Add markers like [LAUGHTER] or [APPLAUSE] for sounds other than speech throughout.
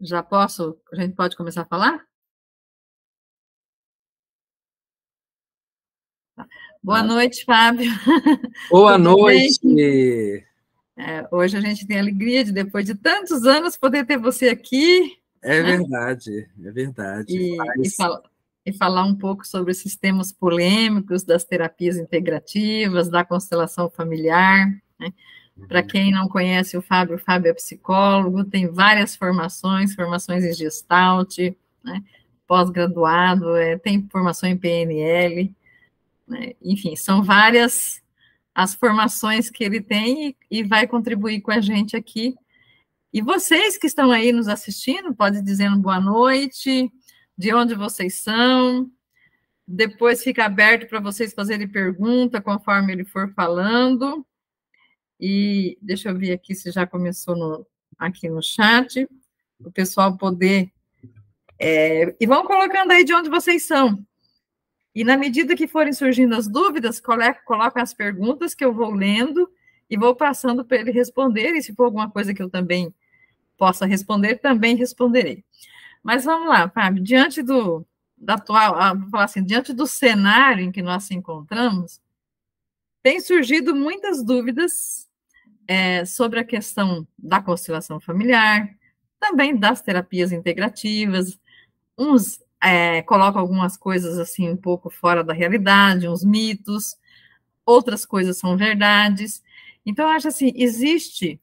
Já posso? A gente pode começar a falar? Tá. Boa tá. noite, Fábio. [LAUGHS] Boa noite. É, hoje a gente tem a alegria de, depois de tantos anos, poder ter você aqui. É né? verdade, é verdade. E, e, fala, e, falar um pouco sobre esses temas polêmicos das terapias integrativas, da constelação familiar. Né? Para uhum. quem não conhece o Fábio, o Fábio é psicólogo, tem várias formações, formações em Gestalt, né? pós-graduado, é, tem formação em PNL, né? enfim, são várias as formações que ele tem e, e vai contribuir com a gente aqui. E vocês que estão aí nos assistindo, pode dizendo boa noite, de onde vocês são. Depois fica aberto para vocês fazerem pergunta conforme ele for falando. E deixa eu ver aqui se já começou no, aqui no chat, o pessoal poder. É, e vão colocando aí de onde vocês são. E na medida que forem surgindo as dúvidas, coloquem as perguntas que eu vou lendo e vou passando para ele responder. E se for alguma coisa que eu também possa responder, também responderei. Mas vamos lá, Fábio, diante do da atual, ah, vou falar assim, diante do cenário em que nós nos encontramos, tem surgido muitas dúvidas é, sobre a questão da constelação familiar, também das terapias integrativas. Uns é, colocam algumas coisas assim um pouco fora da realidade, uns mitos, outras coisas são verdades. Então, eu acho assim, existe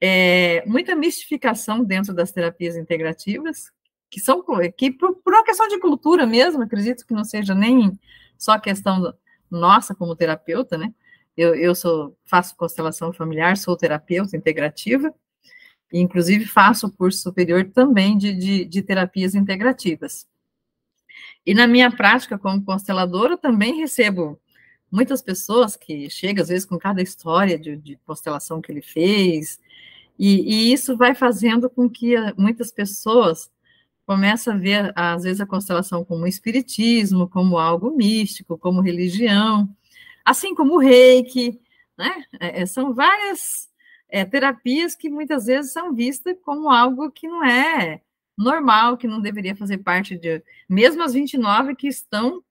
é, muita mistificação dentro das terapias integrativas, que são que por, por, uma questão de cultura mesmo, acredito que não seja nem só questão nossa como terapeuta, né? Eu, eu sou, faço constelação familiar, sou terapeuta integrativa, e inclusive faço o curso superior também de, de, de terapias integrativas. E na minha prática como consteladora, também recebo muitas pessoas que chegam, às vezes, com cada história de, de constelação que ele fez, e, e, isso vai fazendo com que eh, muitas pessoas comecem a ver, às vezes, a constelação como espiritismo, como algo místico, como religião, assim como o reiki, né? É, é, são várias é, terapias que muitas vezes são vistas como algo que não é normal, que não deveria fazer parte de. Mesmo as 29 que estão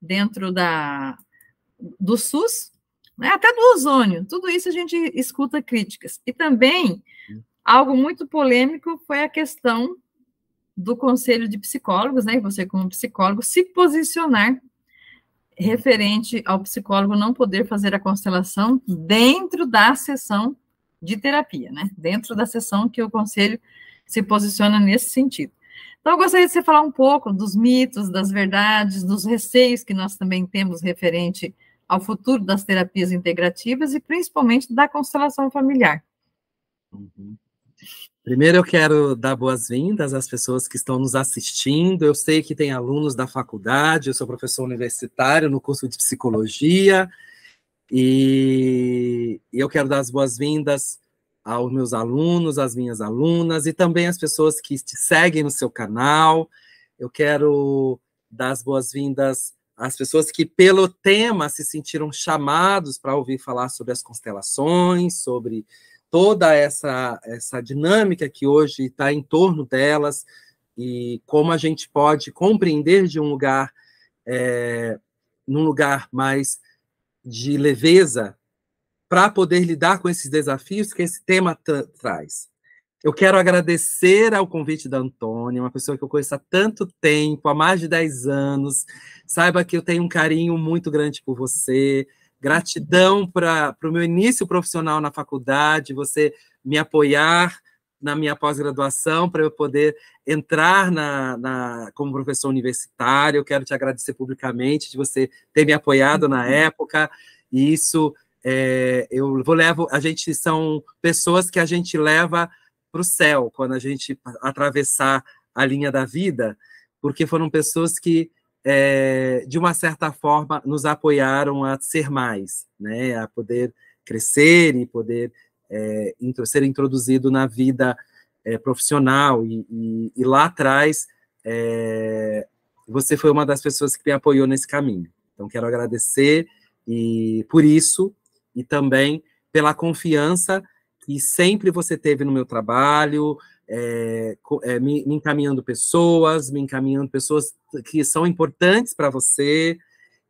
dentro da, do SUS, né? até do ozônio, tudo isso a gente escuta críticas. E também, algo muito polêmico foi a questão do Conselho de Psicólogos, né? Você, como psicólogo, se posicionar referente ao psicólogo não poder fazer a constelação dentro da sessão de terapia, né? Dentro da sessão que o conselho se posiciona nesse sentido. Então, eu gostaria de você falar um pouco dos mitos, das verdades, dos receios que nós também temos referente ao futuro das terapias integrativas e principalmente da constelação familiar. Uhum. Primeiro, eu quero dar boas-vindas às pessoas que estão nos assistindo. Eu sei que tem alunos da faculdade, eu sou professor universitário no curso de psicologia, e eu quero dar as boas-vindas aos meus alunos, às minhas alunas, e também às pessoas que te seguem no seu canal. Eu quero dar as boas-vindas às pessoas que, pelo tema, se sentiram chamados para ouvir falar sobre as constelações, sobre toda essa, essa dinâmica que hoje está em torno delas e como a gente pode compreender de um lugar, é, num lugar mais de leveza, para poder lidar com esses desafios que esse tema tra traz. Eu quero agradecer ao convite da Antônia, uma pessoa que eu conheço há tanto tempo, há mais de 10 anos. Saiba que eu tenho um carinho muito grande por você. Gratidão para o meu início profissional na faculdade, você me apoiar na minha pós-graduação para eu poder entrar na, na, como professor universitário. Eu quero te agradecer publicamente de você ter me apoiado na uhum. época. E isso é, eu vou levo. A gente são pessoas que a gente leva para o céu quando a gente atravessar a linha da vida, porque foram pessoas que é, de uma certa forma, nos apoiaram a ser mais, né, a poder crescer e poder é, ser introduzido na vida é, profissional. E, e, e, lá atrás, é, você foi uma das pessoas que me apoiou nesse caminho. Então, quero agradecer e por isso e também pela confiança que sempre você teve no meu trabalho, é, é, me, me, encaminhando pessoas, me encaminhando pessoas que são importantes para você.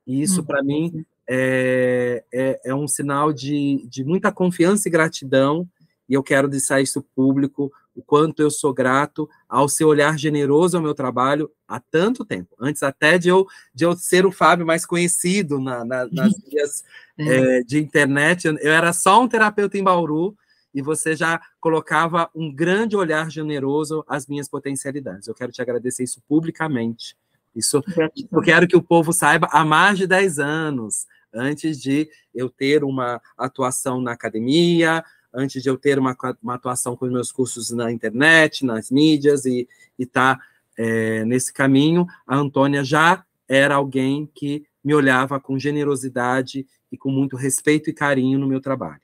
E isso, uhum. para mim, é, é, é, um sinal de, de muita confiança e gratidão. E eu quero deixar isso público, o quanto eu sou grato ao seu olhar generoso ao meu trabalho há tanto tempo. Antes até de eu, de eu ser o Fábio mais conhecido na, na, nas vias [LAUGHS] é. é, de internet, eu era só um terapeuta em Bauru, e você já colocava um grande olhar generoso às minhas potencialidades. Eu quero te agradecer isso publicamente. Isso eu quero que o povo saiba há mais de 10 anos, antes de eu ter uma atuação na academia, antes de eu ter uma, uma atuação com os meus cursos na internet, nas mídias e estar tá, é, nesse caminho, a Antônia já era alguém que me olhava com generosidade e com muito respeito e carinho no meu trabalho.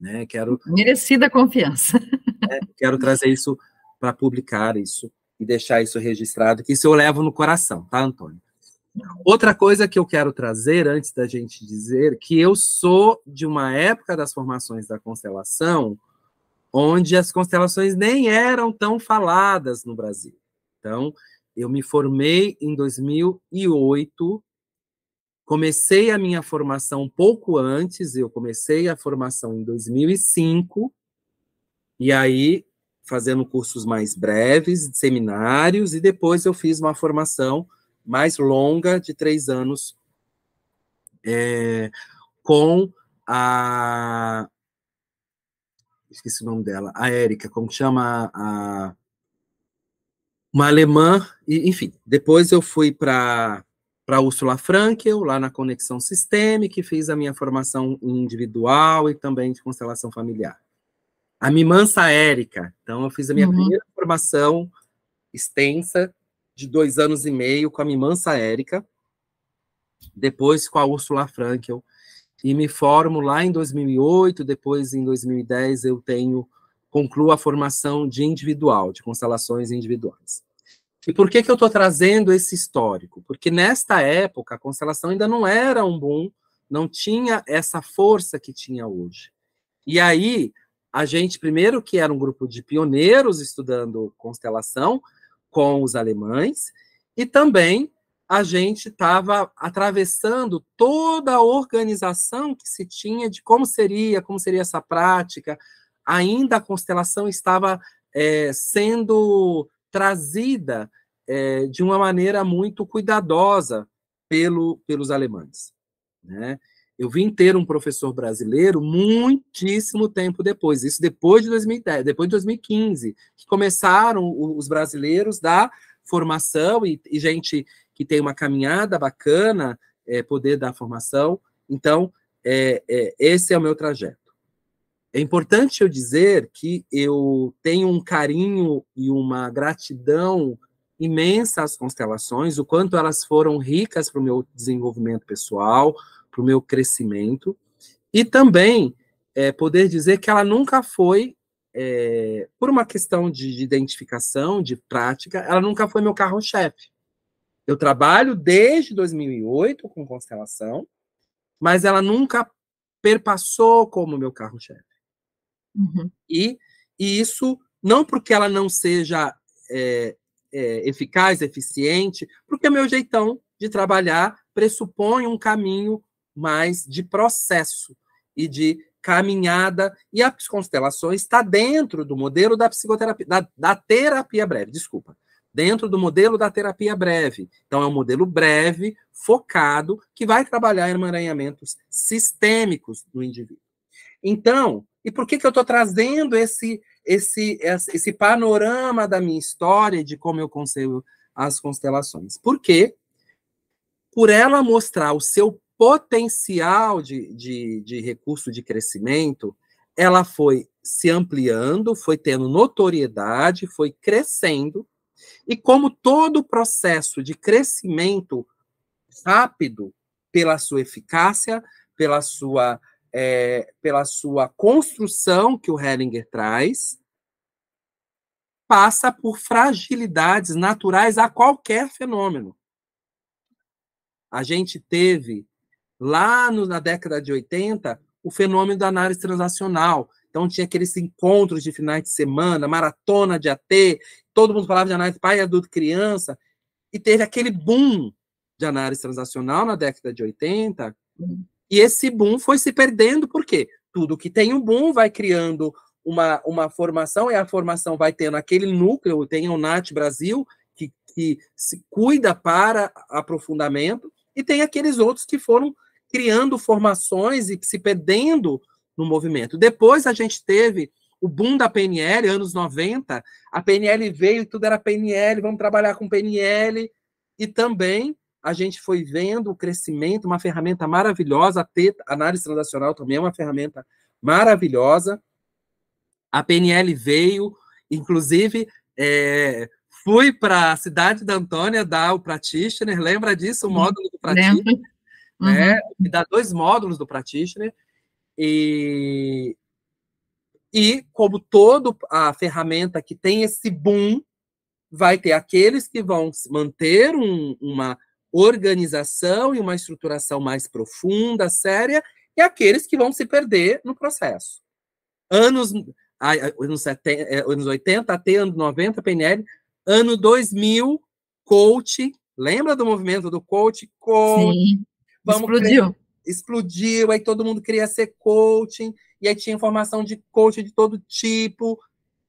Né? Quero, Merecida confiança. Né? Quero trazer isso para publicar isso e deixar isso registrado, que isso eu levo no coração, tá, Antônio? Outra coisa que eu quero trazer antes da gente dizer que eu sou de uma época das formações da constelação onde as constelações nem eram tão faladas no Brasil. Então, eu me formei em 2008 Comecei a minha formação um pouco antes, eu comecei a formação em 2005, e aí fazendo cursos mais breves, seminários, e depois eu fiz uma formação mais longa, de três anos, é, com a. Esqueci o nome dela, a Érica, como chama a. Uma alemã, e, enfim. Depois eu fui para para Ursula Frankel, lá na Conexão Sistêmica, que fiz a minha formação individual e também de constelação familiar. A Mimansa Érica, então eu fiz a minha uhum. primeira formação extensa, de dois anos e meio, com a Mimansa Érica, depois com a Ursula Frankel, e me formo lá em 2008, depois em 2010 eu tenho, concluo a formação de individual, de constelações individuais. E por que, que eu estou trazendo esse histórico? Porque nesta época a constelação ainda não era um boom, não tinha essa força que tinha hoje. E aí a gente, primeiro que era um grupo de pioneiros estudando constelação com os alemães, e também a gente estava atravessando toda a organização que se tinha de como seria, como seria essa prática. Ainda a constelação estava é, sendo trazida é, de uma maneira muito cuidadosa pelo, pelos alemães. Né? Eu vim ter um professor brasileiro muitíssimo tempo depois, isso depois de 2010, depois de 2015, que começaram os brasileiros da formação e, e gente que tem uma caminhada bacana é, poder dar formação. Então, é, é, esse é o meu trajeto. É importante eu dizer que eu tenho um carinho e uma gratidão imensa as constelações, o quanto elas foram ricas para o meu desenvolvimento pessoal, para o meu crescimento, e também é, poder dizer que ela nunca foi, é, por uma questão de, de identificação, de prática, ela nunca foi meu carro-chefe. Eu trabalho desde 2008 com constelação, mas ela nunca perpassou como meu carro-chefe. Uhum. E, e isso não porque ela não seja é, é, eficaz, eficiente, porque o é meu jeitão de trabalhar pressupõe um caminho mais de processo e de caminhada, e a psiconstelação está dentro do modelo da psicoterapia, da, da terapia breve, desculpa, dentro do modelo da terapia breve. Então, é um modelo breve, focado, que vai trabalhar emaranhamentos sistêmicos do indivíduo. Então, e por que, que eu estou trazendo esse, esse, esse panorama da minha história de como eu concebo as constelações. Por quê? Por ela mostrar o seu potencial de, de, de recurso de crescimento, ela foi se ampliando, foi tendo notoriedade, foi crescendo, e como todo o processo de crescimento rápido, pela sua eficácia, pela sua é, pela sua construção que o Hellinger traz, passa por fragilidades naturais a qualquer fenômeno. A gente teve, lá no, na década de 80, o fenômeno da análise transacional. Então, tinha aqueles encontros de finais de semana, maratona de AT, todo mundo falava de análise pai, adulto, criança, e teve aquele boom de análise transacional na década de 80, e esse boom foi se perdendo, porque tudo que tem um boom vai criando uma, uma formação, e a formação vai tendo aquele núcleo, tem o NAT Brasil, que, que se cuida para aprofundamento, e tem aqueles outros que foram criando formações e se perdendo no movimento. Depois a gente teve o boom da PNL, anos 90, a PNL veio, tudo era PNL, vamos trabalhar com PNL, e também a gente foi vendo o crescimento, uma ferramenta maravilhosa, a TETA, análise transacional também é uma ferramenta maravilhosa. A PNL veio, inclusive, é, fui para a cidade da Antônia dar o Practitioner, lembra disso, o módulo do Practitioner? Né? Uhum. Né? Me dá dois módulos do Practitioner. E, e como toda a ferramenta que tem esse boom, vai ter aqueles que vão manter um, uma organização e uma estruturação mais profunda, séria, e é aqueles que vão se perder no processo. Anos, anos, 70, é, anos 80 até anos 90, PNL, ano 2000, coach, lembra do movimento do coach? Coach. Sim. Vamos explodiu. Criar, explodiu, aí todo mundo queria ser coaching, e aí tinha informação de coaching de todo tipo,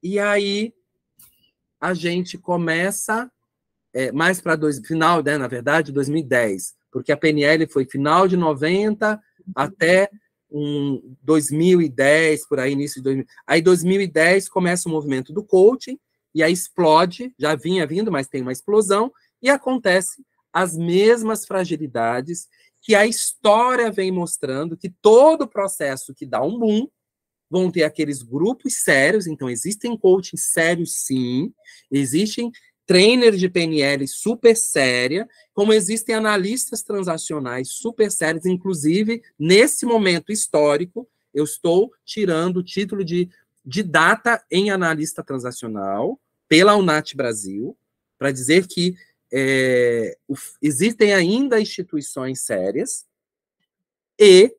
e aí a gente começa é, mais para final, né, na verdade, 2010, porque a PNL foi final de 90 até um 2010, por aí, início de 2000. Aí, 2010, começa o movimento do coaching, e aí explode, já vinha vindo, mas tem uma explosão, e acontece as mesmas fragilidades que a história vem mostrando, que todo processo que dá um boom, vão ter aqueles grupos sérios, então existem coaching sérios, sim, existem trainer de PNL super séria, como existem analistas transacionais super sérios, inclusive nesse momento histórico, eu estou tirando o título de, de data em analista transacional pela Unat Brasil, para dizer que é, existem ainda instituições sérias e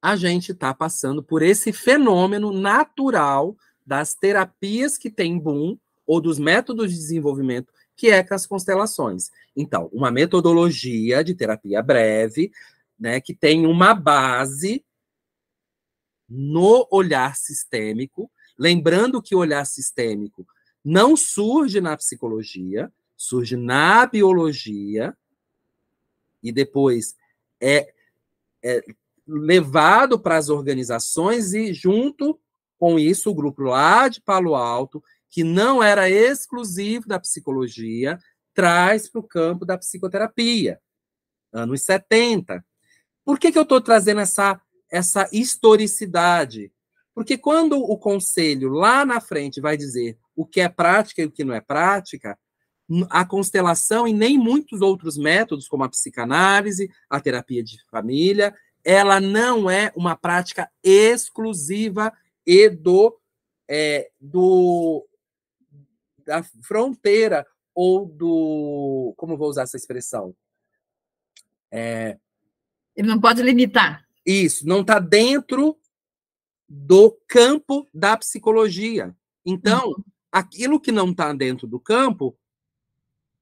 a gente está passando por esse fenômeno natural das terapias que tem boom ou dos métodos de desenvolvimento que é com as constelações. Então, uma metodologia de terapia breve, né, que tem uma base no olhar sistêmico, lembrando que o olhar sistêmico não surge na psicologia, surge na biologia e depois é, é levado para as organizações e junto com isso o grupo lá de Palo Alto que não era exclusivo da psicologia, traz para o campo da psicoterapia, anos 70. Por que, que eu estou trazendo essa, essa historicidade? Porque quando o conselho lá na frente vai dizer o que é prática e o que não é prática, a constelação e nem muitos outros métodos, como a psicanálise, a terapia de família, ela não é uma prática exclusiva e do, é, do da fronteira ou do. Como vou usar essa expressão? É... Ele não pode limitar. Isso, não está dentro do campo da psicologia. Então, uhum. aquilo que não está dentro do campo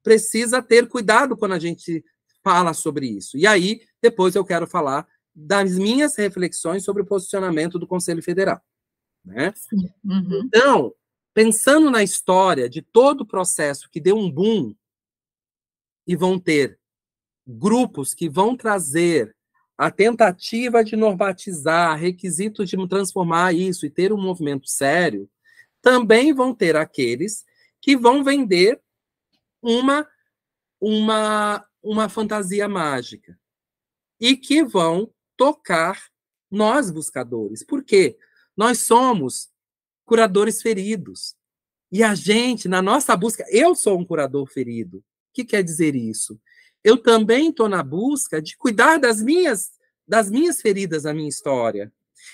precisa ter cuidado quando a gente fala sobre isso. E aí, depois eu quero falar das minhas reflexões sobre o posicionamento do Conselho Federal. Né? Uhum. Então, pensando na história de todo o processo que deu um boom, e vão ter grupos que vão trazer a tentativa de normatizar, requisitos de transformar isso e ter um movimento sério, também vão ter aqueles que vão vender uma uma uma fantasia mágica e que vão tocar nós buscadores. Por quê? Nós somos curadores feridos. E a gente, na nossa busca, eu sou um curador ferido. O que quer dizer isso? Eu também estou na busca de cuidar das minhas, das minhas feridas da minha história.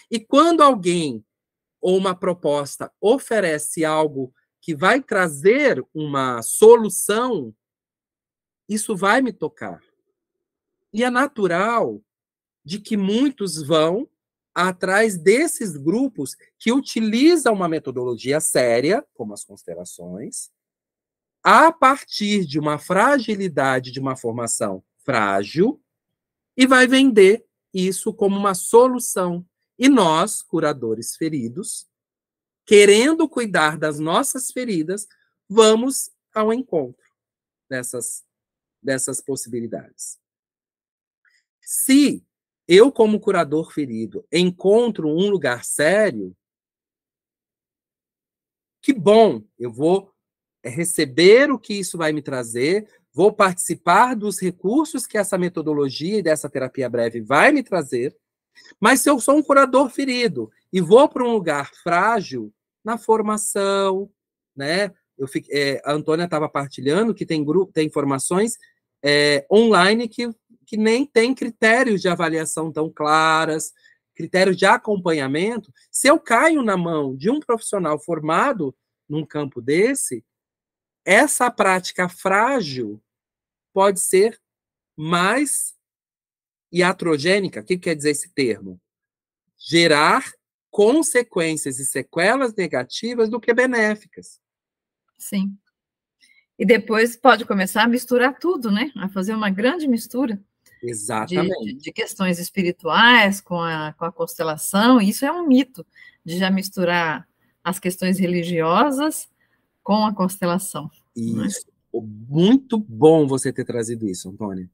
E quando alguém ou uma proposta oferece algo que vai trazer uma solução, isso vai me tocar. E é natural de que muitos vão atrás desses grupos que utilizam uma metodologia séria, como as constelações, a partir de uma fragilidade de uma formação frágil e vai vender isso como uma solução. E nós, curadores feridos, querendo cuidar das nossas feridas, vamos ao encontro dessas, dessas possibilidades. Se eu, como curador ferido, encontro um lugar sério, que bom, eu vou eh, receber o que isso vai me trazer, vou participar dos recursos que essa metodologia e dessa terapia breve vai me trazer, mas se eu sou um curador ferido e vou para um lugar frágil na formação, né? Eu fiquei, é, eh, a Antônia estava partilhando que tem grupo, tem formações é, online que que nem tem critérios de avaliação tão claras, critérios de acompanhamento, se eu caio na mão de um profissional formado num campo desse, essa prática frágil pode ser mais iatrogênica. O que quer dizer esse termo? Gerar consequências e sequelas negativas do que benéficas. Sim. E depois pode começar a misturar tudo, né? A fazer uma grande mistura. Exatamente. De, de, questões espirituais com a, com a constelação, isso é um mito de já misturar as questões religiosas com a constelação. É? Isso. Né? Muito bom você ter trazido isso, Antônia.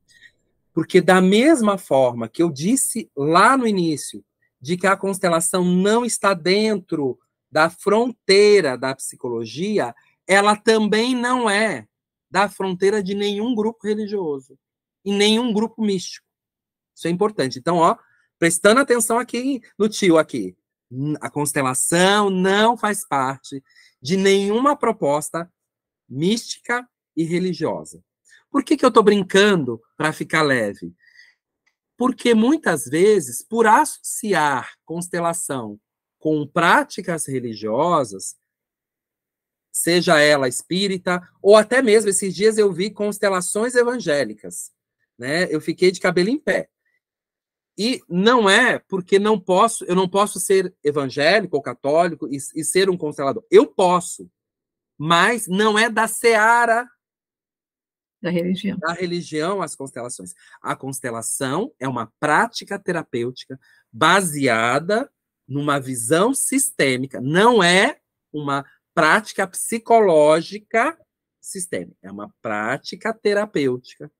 Porque, da mesma forma que eu disse lá no início, de que a constelação não está dentro da fronteira da psicologia, ela também não é da fronteira de nenhum grupo religioso e nenhum grupo místico. Isso é importante. Então, ó, prestando atenção aqui no tio aqui. A constelação não faz parte de nenhuma proposta mística e religiosa. Por que, que eu estou brincando para ficar leve? Porque muitas vezes, por associar constelação com práticas religiosas, seja ela espírita, ou até mesmo esses dias eu vi constelações evangélicas né? Eu fiquei de cabelo em pé. E não é porque não posso, eu não posso ser evangélico ou católico e, e ser um constelador. Eu posso, mas não é da seara da religião. Da religião as constelações. A constelação é uma prática terapêutica baseada numa visão sistêmica, não é uma prática psicológica sistêmica, é uma prática terapêutica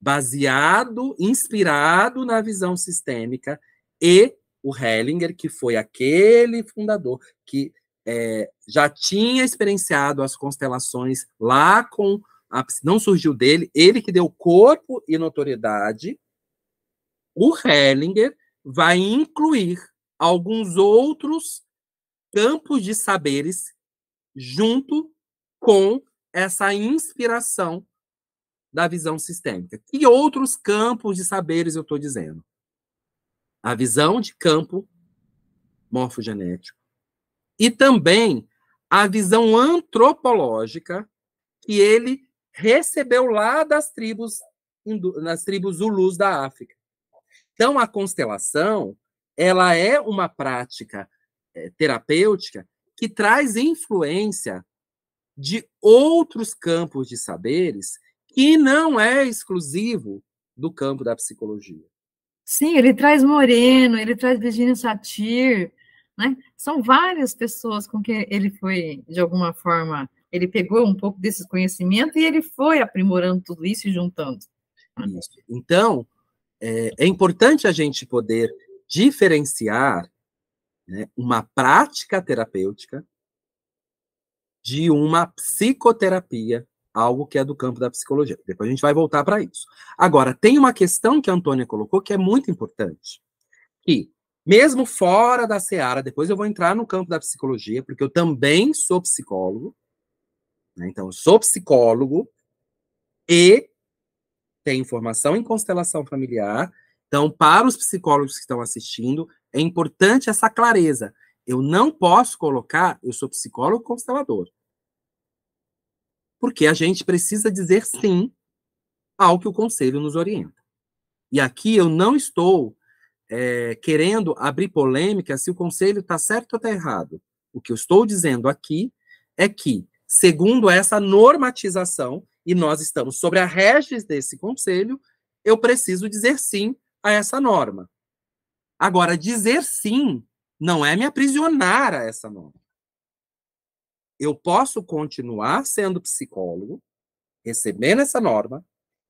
baseado, inspirado na visão sistêmica e o Hellinger, que foi aquele fundador que é, já tinha experienciado as constelações lá com a, não surgiu dele, ele que deu corpo e notoriedade. O Hellinger vai incluir alguns outros campos de saberes junto com essa inspiração da visão sistêmica. Que outros campos de saberes eu estou dizendo? A visão de campo morfogenético e também a visão antropológica que ele recebeu lá das tribos nas tribos zulus da África. Então a constelação, ela é uma prática é, terapêutica que traz influência de outros campos de saberes e não é exclusivo do campo da psicologia. Sim, ele traz Moreno, ele traz Virginia Satir, né? São várias pessoas com quem ele foi, de alguma forma, ele pegou um pouco desses conhecimentos e ele foi aprimorando tudo isso e juntando. Né? Isso. Então, é, é, importante a gente poder diferenciar né, uma prática terapêutica de uma psicoterapia algo que é do campo da psicologia. Depois a gente vai voltar para isso. Agora, tem uma questão que a Antônia colocou que é muito importante. Que, mesmo fora da seara, depois eu vou entrar no campo da psicologia, porque eu também sou psicólogo. Né? Então, eu sou psicólogo e tenho formação em constelação familiar. Então, para os psicólogos que estão assistindo, é importante essa clareza. Eu não posso colocar, eu sou psicólogo constelador porque a gente precisa dizer sim ao que o conselho nos orienta. E aqui eu não estou é, querendo abrir polêmica se o conselho está certo ou está errado. O que eu estou dizendo aqui é que, segundo essa normatização, e nós estamos sobre a regis desse conselho, eu preciso dizer sim a essa norma. Agora, dizer sim não é me aprisionar a essa norma eu posso continuar sendo psicólogo, recebendo essa norma,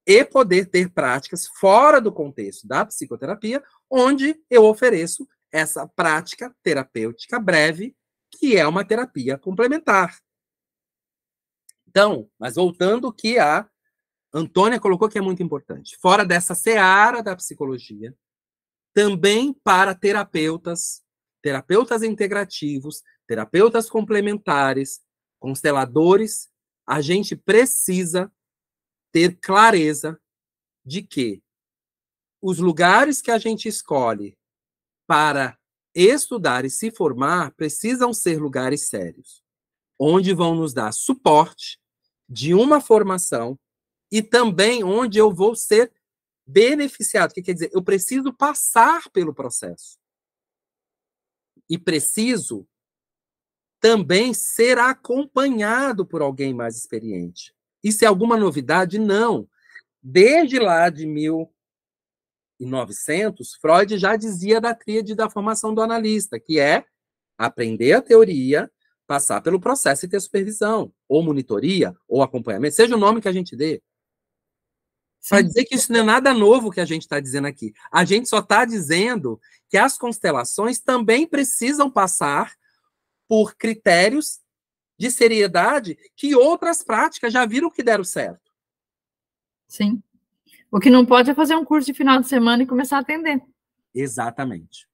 e poder ter práticas fora do contexto da psicoterapia, onde eu ofereço essa prática terapêutica breve, que é uma terapia complementar. Então, mas voltando que a Antônia colocou que é muito importante, fora dessa seara da psicologia, também para terapeutas, terapeutas integrativos, terapeutas complementares, consteladores, a gente precisa ter clareza de que os lugares que a gente escolhe para estudar e se formar precisam ser lugares sérios, onde vão nos dar suporte de uma formação e também onde eu vou ser beneficiado. O que quer dizer? Eu preciso passar pelo processo. E preciso também será acompanhado por alguém mais experiente. Isso é alguma novidade? Não. Desde lá de 1900, Freud já dizia da tríade da formação do analista, que é aprender a teoria, passar pelo processo e ter supervisão, ou monitoria, ou acompanhamento, seja o nome que a gente dê. Para dizer que isso não é nada novo que a gente está dizendo aqui. A gente só está dizendo que as constelações também precisam passar por critérios de seriedade que outras práticas já viram que deram certo. Sim. O que não pode é fazer um curso de final de semana e começar a atender. Exatamente.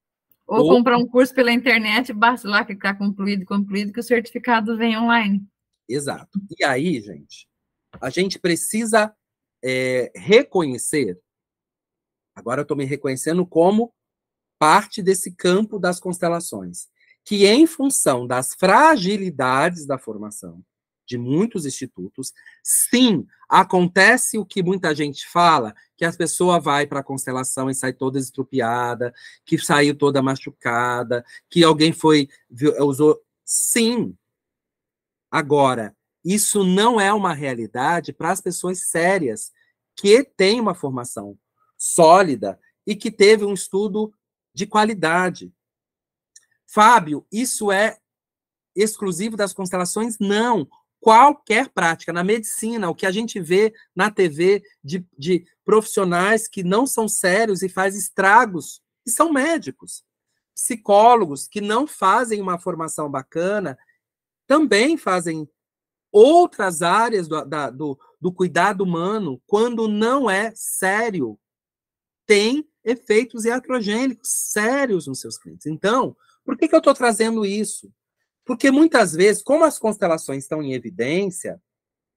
Ou, Ou comprar um curso pela internet, basta lá que está concluído, concluído, que o certificado vem online. Exato. E aí, gente, a gente precisa é, reconhecer, agora eu estou me reconhecendo como parte desse campo das constelações, que, em função das fragilidades da formação de muitos institutos, sim, acontece o que muita gente fala, que a pessoa vai para a constelação e sai toda estrupiada, que saiu toda machucada, que alguém foi usou sim. Agora, isso não é uma realidade para as pessoas sérias que têm uma formação sólida e que teve um estudo de qualidade, Fábio, isso é exclusivo das constelações? Não. Qualquer prática, na medicina, o que a gente vê na TV de, de profissionais que não são sérios e fazem estragos, e são médicos. Psicólogos que não fazem uma formação bacana também fazem outras áreas do, da, do, do cuidado humano, quando não é sério, tem efeitos iatrogênicos sérios nos seus clientes. Então, por que, que eu estou trazendo isso? Porque muitas vezes, como as constelações estão em evidência,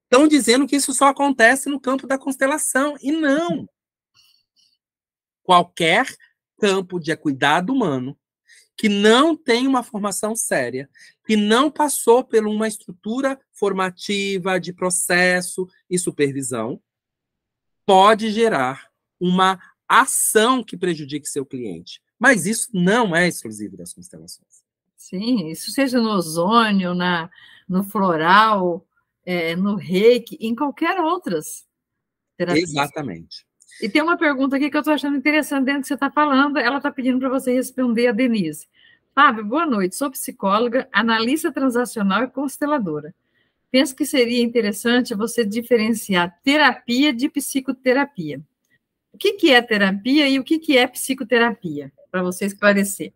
estão dizendo que isso só acontece no campo da constelação. E não. Qualquer campo de cuidado humano que não tem uma formação séria, que não passou por uma estrutura formativa de processo e supervisão, pode gerar uma ação que prejudique seu cliente mas isso não é exclusivo das constelações. Sim, isso seja no ozônio, na, no floral, é, no reiki, em qualquer outras terapias. Exatamente. E tem uma pergunta aqui que eu estou achando interessante dentro do que você está falando. Ela está pedindo para você responder a Denise. Fábio, boa noite. Sou psicóloga, analista transacional e consteladora. Penso que seria interessante você diferenciar terapia de psicoterapia. O que, que é terapia e o que, que é psicoterapia? para você esclarecer.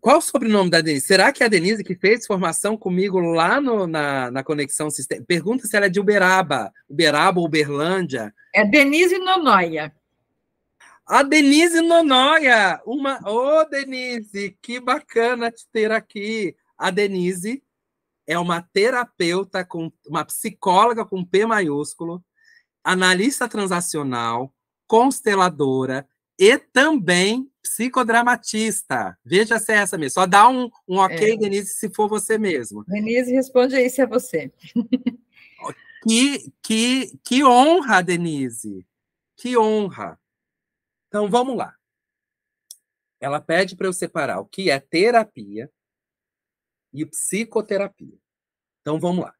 Qual o sobrenome da Denise? Será que é a Denise que fez formação comigo lá no, na, na Conexão Sistema? Pergunta se ela é de Uberaba, Uberaba, Uberlândia. É Denise Nonoia. A Denise Nonoia! Uma... Ô, oh, Denise, que bacana te ter aqui. A Denise é uma terapeuta, com uma psicóloga com P maiúsculo, analista transacional, consteladora e também psicodramatista. Veja se é essa mesmo. Só dá um, um é. ok, é. Denise, se for você mesmo. Denise, responde aí se é você. que, que, que honra, Denise. Que honra. Então, vamos lá. Ela pede para eu separar o que é terapia e psicoterapia. Então, vamos lá.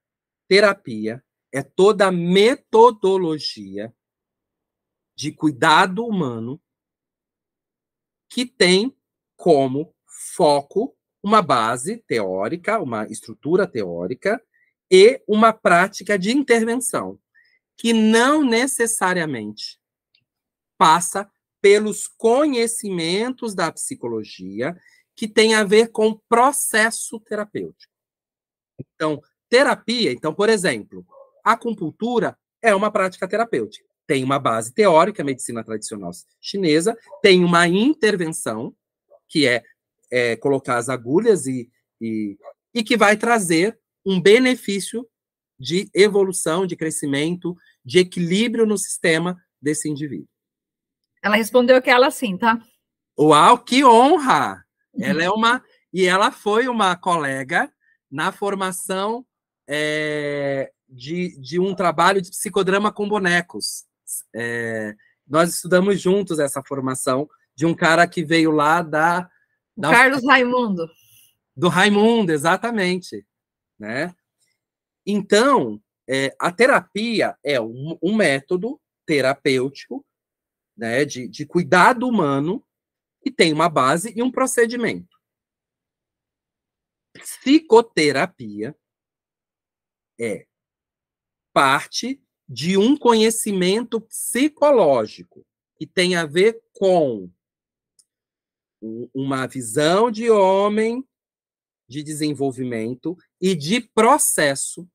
Terapia é toda a metodologia de cuidado humano que tem como foco uma base teórica, uma estrutura teórica e uma prática de intervenção, que não necessariamente passa pelos conhecimentos da psicologia que tem a ver com processo terapêutico. Então, terapia, então, por exemplo, a acupuntura é uma prática terapêutica tem uma base teórica, medicina tradicional chinesa, tem uma intervenção, que é, é colocar as agulhas e, e, e, que vai trazer um benefício de evolução, de crescimento, de equilíbrio no sistema desse indivíduo. Ela respondeu que ela sim, tá? Uau, que honra! Uhum. Ela é uma. E ela foi uma colega na formação é, de, de um trabalho de psicodrama com bonecos é, nós estudamos juntos essa formação de um cara que veio lá da. da Carlos Raimundo. Do Raimundo, exatamente. Né? Então, é, a terapia é um, um método terapêutico né, de, de cuidado humano que tem uma base e um procedimento. Psicoterapia é parte de um conhecimento psicológico que tem a ver com uma visão de homem de desenvolvimento e de processo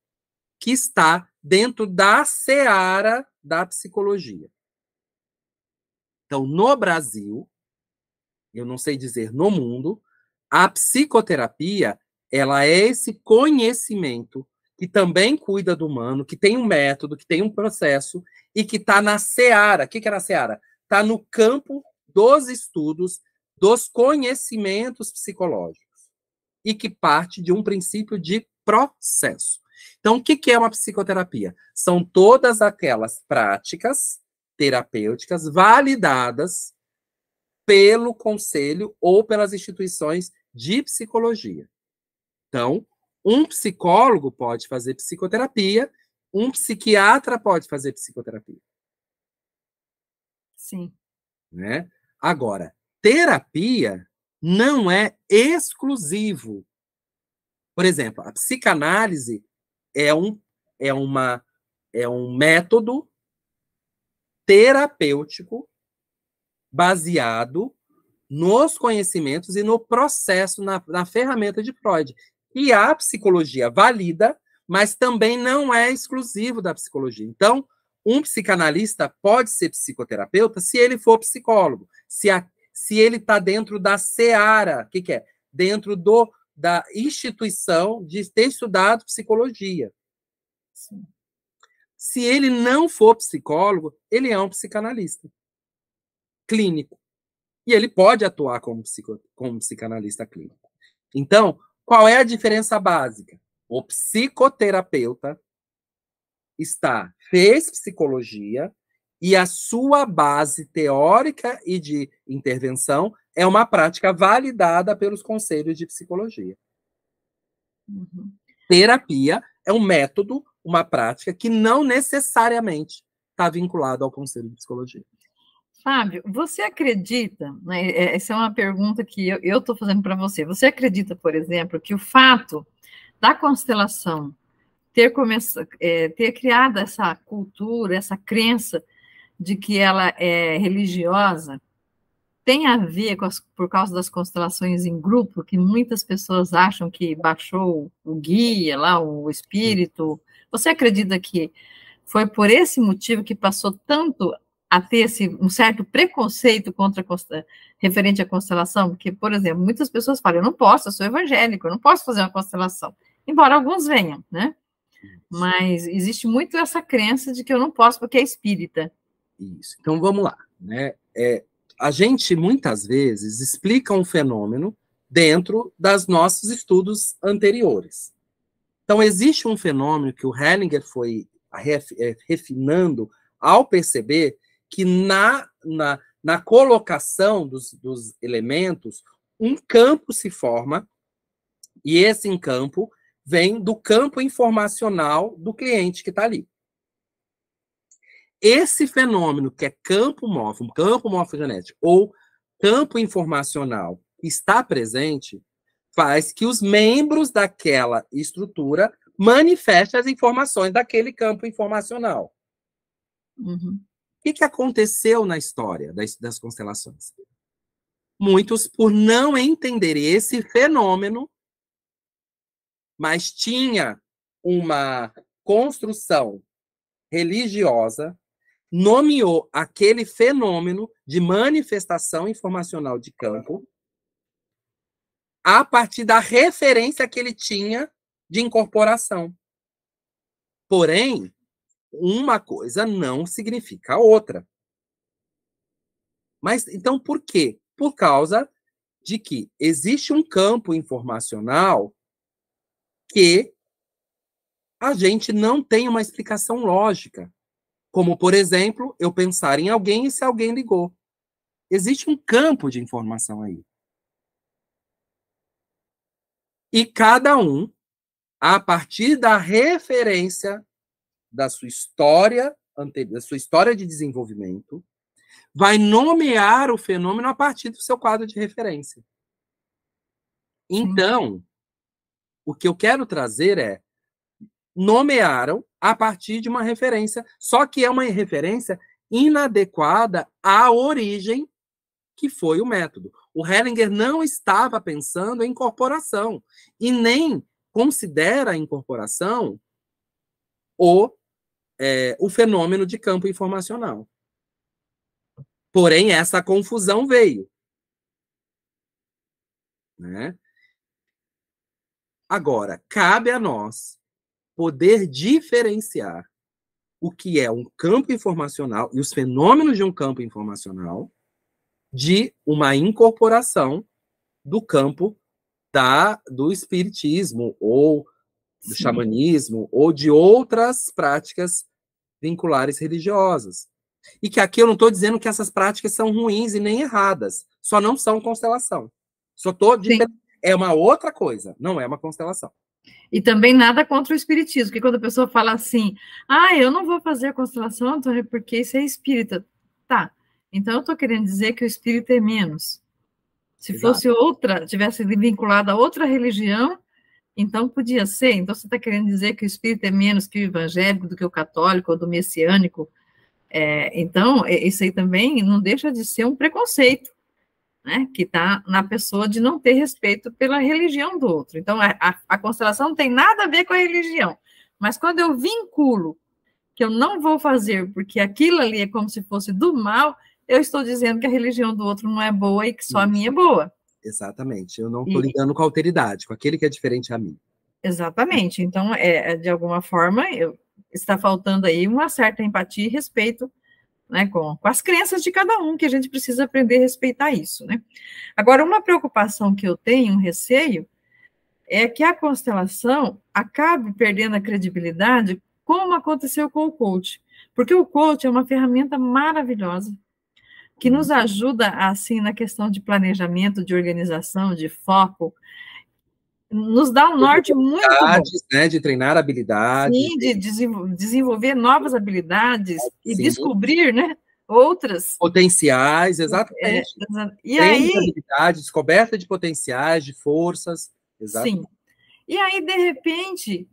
que está dentro da seara da psicologia. Então, no Brasil, eu não sei dizer no mundo, a psicoterapia, ela é esse conhecimento que também cuida do humano, que tem um método, que tem um processo e que está na seara. O que, que é na seara? Está no campo dos estudos, dos conhecimentos psicológicos e que parte de um princípio de processo. Então, o que, que é uma psicoterapia? São todas aquelas práticas terapêuticas validadas pelo conselho ou pelas instituições de psicologia. Então, um psicólogo pode fazer psicoterapia, um psiquiatra pode fazer psicoterapia. Sim. Né? Agora, terapia não é exclusivo. Por exemplo, a psicanálise é um, é uma, é um método terapêutico baseado nos conhecimentos e no processo, na, na ferramenta de Freud. E a psicologia valida, mas também não é exclusivo da psicologia. Então, um psicanalista pode ser psicoterapeuta se ele for psicólogo, se, a, se ele está dentro da seara, o que, que é? Dentro do, da instituição de ter estudado psicologia. Sim. Se ele não for psicólogo, ele é um psicanalista clínico. E ele pode atuar como, psico, como psicanalista clínico. Então, qual é a diferença básica? O psicoterapeuta está fez psicologia e a sua base teórica e de intervenção é uma prática validada pelos conselhos de psicologia. Uhum. Terapia é um método, uma prática que não necessariamente está vinculado ao conselho de psicologia. Fábio, você acredita, né, é, essa é uma pergunta que eu estou fazendo para você, você acredita, por exemplo, que o fato da constelação ter, começado, é, ter criado essa cultura, essa crença de que ela é religiosa, tem a ver as, por causa das constelações em grupo, que muitas pessoas acham que baixou o guia lá, o espírito. Você acredita que foi por esse motivo que passou tanto a ter assim, um certo preconceito contra referente à constelação, porque, por exemplo, muitas pessoas falam, eu não posso, eu sou evangélico, eu não posso fazer uma constelação, embora alguns venham, né? Mas existe muito essa crença de que eu não posso porque é espírita. Isso. Então vamos lá, né? É, a gente muitas vezes explica um fenômeno dentro das nossos estudos anteriores. Então existe um fenômeno que o Hellinger foi é, refinando ao perceber que na, na, na colocação dos, dos elementos, um campo se forma, e esse campo vem do campo informacional do cliente que está ali. Esse fenômeno que é campo morfo, campo morfogenético, ou campo informacional está presente, faz que os membros daquela estrutura manifestem as informações daquele campo informacional. Uhum. O que aconteceu na história das, das constelações? Muitos, por não entender esse fenômeno, mas tinha uma construção religiosa, nomeou aquele fenômeno de manifestação informacional de campo a partir da referência que ele tinha de incorporação. Porém, uma coisa não significa a outra. Mas então por quê? Por causa de que existe um campo informacional que a gente não tem uma explicação lógica. Como, por exemplo, eu pensar em alguém e se alguém ligou. Existe um campo de informação aí. E cada um, a partir da referência da sua história anterior, da sua história de desenvolvimento, vai nomear o fenômeno a partir do seu quadro de referência. Então, o que eu quero trazer é nomearam a partir de uma referência, só que é uma referência inadequada à origem que foi o método. O Hellinger não estava pensando em incorporação e nem considera a incorporação o é, o fenômeno de campo informacional. Porém, essa confusão veio. Né? Agora, cabe a nós poder diferenciar o que é um campo informacional e os fenômenos de um campo informacional de uma incorporação do campo da, do espiritismo ou do xamanismo ou de outras práticas vinculares religiosas. E que aqui eu não estou dizendo que essas práticas são ruins e nem erradas, só não são constelação. Só tô difer... é uma outra coisa, não é uma constelação. E também nada contra o espiritismo, que quando a pessoa fala assim: "Ah, eu não vou fazer a constelação, Antônio, é porque isso é espírita". Tá. Então eu estou querendo dizer que o espírito é menos. Se Exato. fosse outra, tivesse vinculado a outra religião, então, podia ser. Então, você está querendo dizer que o espírito é menos que o evangélico, do que o católico ou do messiânico. É, então, isso aí também não deixa de ser um preconceito, né? Que está na pessoa de não ter respeito pela religião do outro. Então, a, a, a constelação não tem nada a ver com a religião. Mas quando eu vinculo que eu não vou fazer porque aquilo ali é como se fosse do mal, eu estou dizendo que a religião do outro não é boa e que só a minha é boa. Exatamente. Eu não estou lidando com a alteridade, com aquele que é diferente a mim. Exatamente. Então, é, é, de alguma forma, eu, está faltando aí uma certa empatia e respeito né, com, com as crenças de cada um, que a gente precisa aprender a respeitar isso. Né? Agora, uma preocupação que eu tenho, um receio, é que a constelação acabe perdendo a credibilidade, como aconteceu com o coach. Porque o coach é uma ferramenta maravilhosa, que nos ajuda, assim, na questão de planejamento, de organização, de foco, nos dá um norte muito bom. Né, de treinar habilidades. Sim, de desenvolver novas habilidades e Sim. descobrir, né? Outras. Potenciais, exatamente. É, exa e aí... descoberta de potenciais, de forças. Exatamente. Sim. E aí, de repente,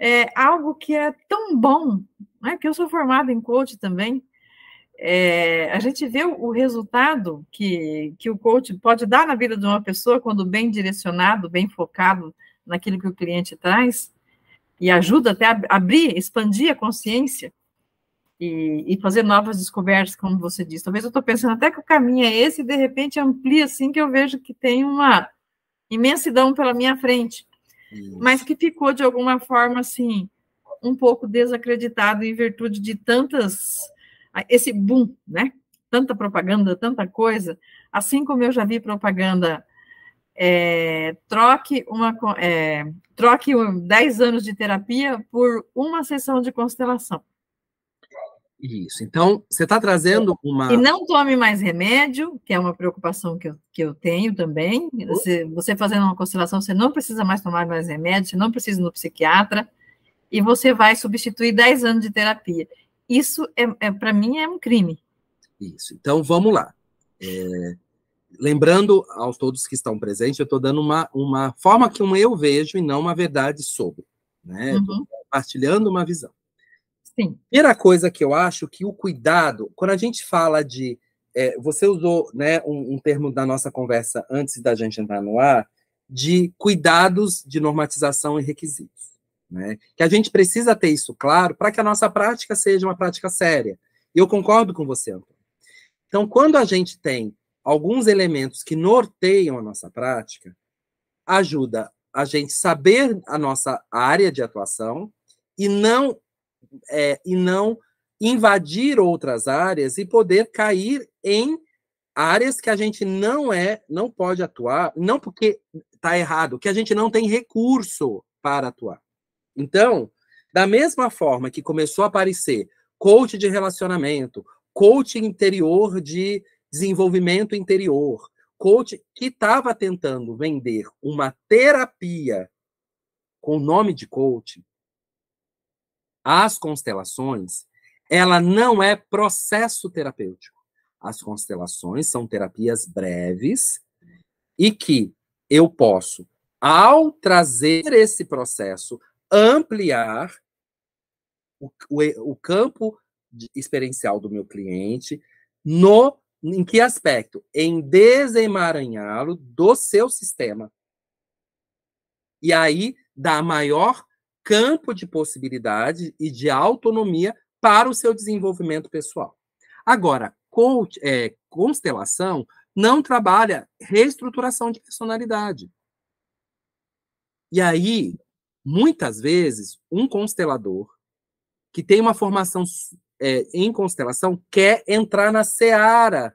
é algo que é tão bom, né? Que eu sou formada em coach também, é, a gente vê o resultado que, que o coach pode dar na vida de uma pessoa quando bem direcionado, bem focado naquilo que o cliente traz, e ajuda até a abrir, expandir a consciência e, e fazer novas descobertas, como você disse. Talvez eu estou pensando até que o caminho é esse, e de repente amplia assim que eu vejo que tem uma imensidão pela minha frente, Isso. mas que ficou de alguma forma assim um pouco desacreditado em virtude de tantas esse boom, né? Tanta propaganda, tanta coisa. Assim como eu já vi propaganda, é, troque uma é, troque 10 anos de terapia por uma sessão de constelação. Isso. Então, você está trazendo é. uma. E não tome mais remédio, que é uma preocupação que eu, que eu tenho também. Uhum. Você, você fazendo uma constelação, você não precisa mais tomar mais remédio, você não precisa ir no psiquiatra, e você vai substituir 10 anos de terapia. Isso, é, é para mim, é um crime. Isso. Então, vamos lá. É, lembrando aos todos que estão presentes, eu estou dando uma, uma forma que um eu vejo e não uma verdade sobre. Né? Uhum. Compartilhando uma visão. Sim. Primeira coisa que eu acho que o cuidado, quando a gente fala de. É, você usou né, um, um, termo da nossa conversa antes da gente entrar no ar, de cuidados de normatização e requisitos. Né? Que a gente precisa ter isso claro para que a nossa prática seja uma prática séria. E eu concordo com você, Antônio. Então, quando a gente tem alguns elementos que norteiam a nossa prática, ajuda a gente saber a nossa área de atuação e não é, e não invadir outras áreas e poder cair em áreas que a gente não é, não pode atuar, não porque está errado, que a gente não tem recurso para atuar. Então, da mesma forma que começou a aparecer coach de relacionamento, coach interior de desenvolvimento interior, coach que estava tentando vender uma terapia com o nome de coach, as constelações, ela não é processo terapêutico. As constelações são terapias breves e que eu posso, ao trazer esse processo, ampliar o, o, o campo experiencial do meu cliente no em que aspecto? Em desemaranhá-lo do seu sistema. E aí dá maior campo de possibilidade e de autonomia para o seu desenvolvimento pessoal. Agora, coach, é, constelação não trabalha reestruturação de personalidade. E aí Muitas vezes, um constelador que tem uma formação é, em constelação quer entrar na seara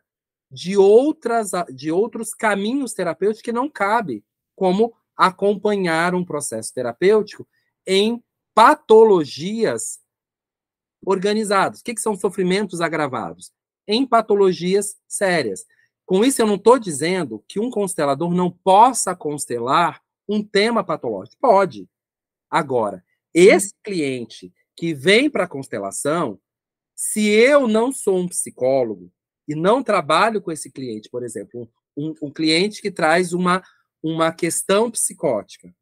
de outras de outros caminhos terapêuticos que não cabe, como acompanhar um processo terapêutico em patologias organizadas. O que, que são sofrimentos agravados? Em patologias sérias. Com isso, eu não estou dizendo que um constelador não possa constelar um tema patológico. Pode. Agora, esse cliente que vem para a constelação, se eu não sou um psicólogo e não trabalho com esse cliente, por exemplo, um, um cliente que traz uma, uma questão psicótica,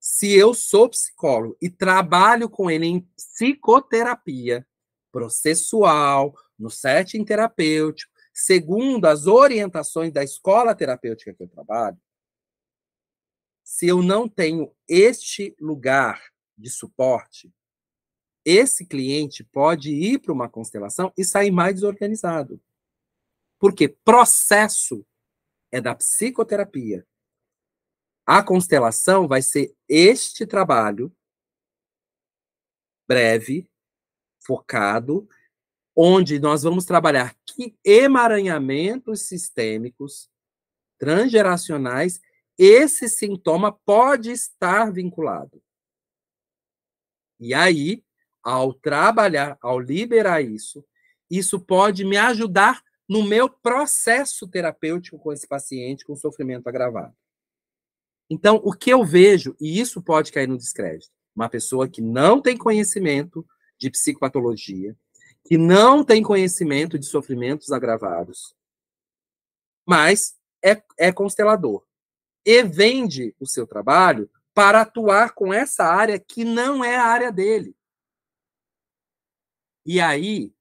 se eu sou psicólogo e trabalho com ele em psicoterapia processual, no setting terapêutico, segundo as orientações da escola terapêutica que eu trabalho, se eu não tenho este lugar de suporte, esse cliente pode ir para uma constelação e sair mais desorganizado. Porque processo é da psicoterapia. A constelação vai ser este trabalho breve, focado, onde nós vamos trabalhar que emaranhamentos sistêmicos transgeracionais esse sintoma pode estar vinculado. E aí, ao trabalhar, ao liberar isso, isso pode me ajudar no meu processo terapêutico com esse paciente com sofrimento agravado. Então, o que eu vejo, e isso pode cair no descrédito, uma pessoa que não tem conhecimento de psicopatologia, que não tem conhecimento de sofrimentos agravados, mas é, é constelador e vende o seu trabalho para atuar com essa área que não é a área dele. E aí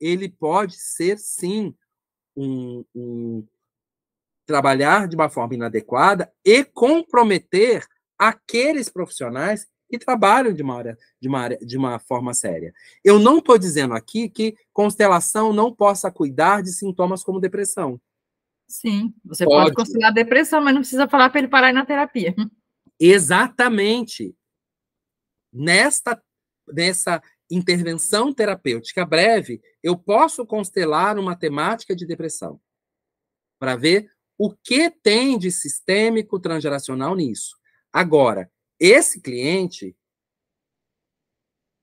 ele pode ser sim um, um trabalhar de uma forma inadequada e comprometer aqueles profissionais que trabalham de uma, área, de uma, área, de uma forma séria. Eu não estou dizendo aqui que constelação não possa cuidar de sintomas como depressão. Sim, você pode, pode depressão, mas não precisa falar para ele parar na terapia. Exatamente. Nesta nessa intervenção terapêutica breve, eu posso constelar uma temática de depressão para ver o que tem de sistêmico transgeracional nisso. Agora, esse cliente,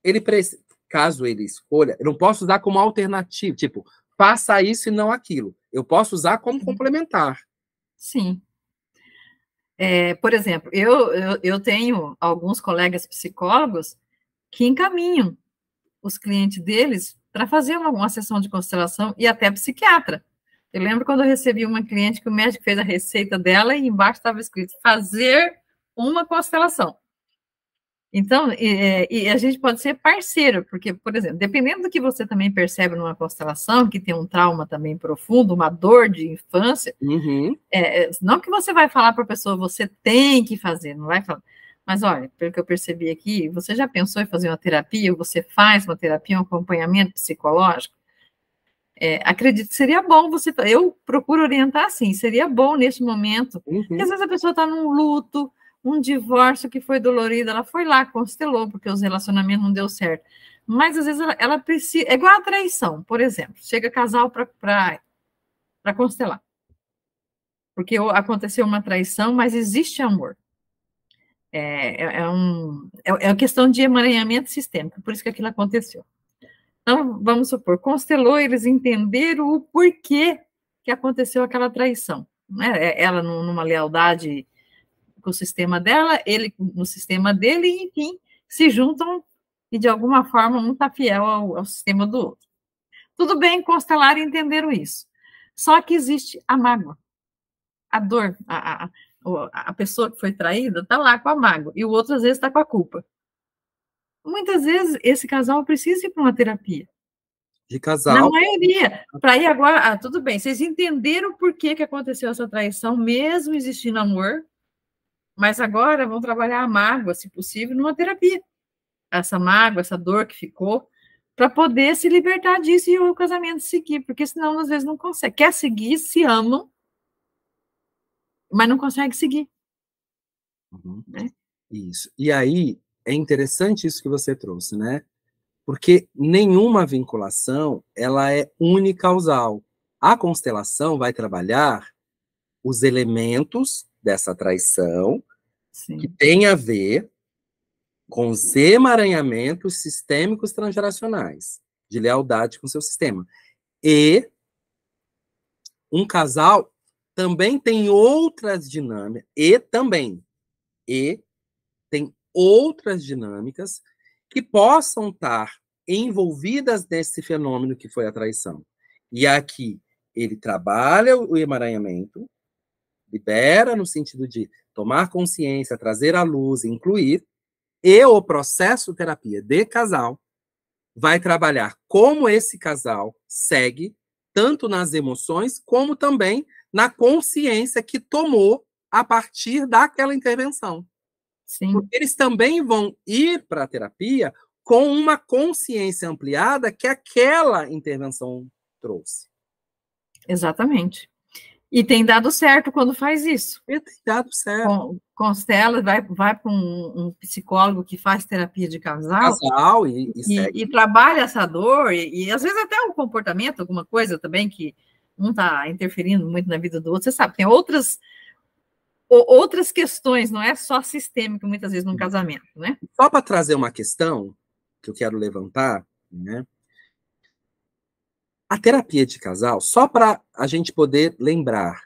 ele caso ele escolha, eu não posso usar como alternativa, tipo, faça isso e não aquilo. Eu posso usar como uhum. complementar. Sim. É, por exemplo, eu, eu, eu tenho alguns colegas psicólogos que encaminham os clientes deles para fazer alguma sessão de constelação e até psiquiatra. Eu lembro quando eu recebi uma cliente que o médico fez a receita dela e embaixo estava escrito fazer uma constelação. Então, e, é, e, a gente pode ser parceiro, porque, por exemplo, dependendo do que você também percebe numa constelação, que tem um trauma também profundo, uma dor de infância, uhum. é, é não que você vai falar para a pessoa, você tem que fazer, não vai falar. Mas olha, pelo que eu percebi aqui, você já pensou em fazer uma terapia? Você faz uma terapia, um acompanhamento psicológico? É, acredito que seria bom você. Eu procuro orientar assim, seria bom nesse momento, uhum. porque às vezes a pessoa está num luto, um divórcio que foi dolorido, ela foi lá, constelou, porque os relacionamentos não deu certo. Mas às vezes ela, ela precisa. É igual a traição, por exemplo. Chega casal para constelar. Porque aconteceu uma traição, mas existe amor. É, é, é um, é, é questão de emaranhamento sistêmico, por isso que aquilo aconteceu. Então, vamos supor, constelou, eles entenderam o porquê que aconteceu aquela traição. Né? É, ela numa lealdade com o sistema dela, ele no sistema dele, enfim, se juntam e de alguma forma um está fiel ao, ao sistema do outro. Tudo bem, constelar entenderam isso. Só que existe a mágoa, a dor, a, a, a pessoa que foi traída está lá com a mágoa e o outro às vezes está com a culpa. Muitas vezes esse casal precisa ir para uma terapia. De casal. Na maioria. Para ir agora, ah, tudo bem, vocês entenderam por que, que aconteceu essa traição, mesmo existindo amor, mas agora vão trabalhar a mágoa, se possível, numa terapia. Essa mágoa, essa dor que ficou, para poder se libertar disso e o casamento seguir, porque senão às vezes não consegue. Quer seguir, se amam, mas não consegue seguir. Uhum. Né? Isso. E aí é interessante isso que você trouxe, né? Porque nenhuma vinculação ela é unicausal. A constelação vai trabalhar os elementos dessa traição, Sim. que tem a ver com os emaranhamentos sistêmicos transgeracionais, de lealdade com seu sistema. E um casal também tem outras dinâmicas, e também, e tem outras dinâmicas que possam estar envolvidas nesse fenômeno que foi a traição. E aqui ele trabalha o emaranhamento, libera no sentido de tomar consciência, trazer à luz, incluir, e o processo terapia de casal vai trabalhar como esse casal segue, tanto nas emoções, como também na consciência que tomou a partir daquela intervenção. Sim. Porque eles também vão ir para a terapia com uma consciência ampliada que aquela intervenção trouxe. Exatamente. E tem dado certo quando faz isso. E tem dado certo. Com, constela, vai, vai para um, um, psicólogo que faz terapia de casal. Casal e, e, e, e trabalha essa dor, e, às vezes até um comportamento, alguma coisa também que não está interferindo muito na vida do outro. Você sabe, tem outras outras questões, não é só sistêmico muitas vezes num casamento, né? Só para trazer uma questão que eu quero levantar, né? A terapia de casal, só para a gente poder lembrar,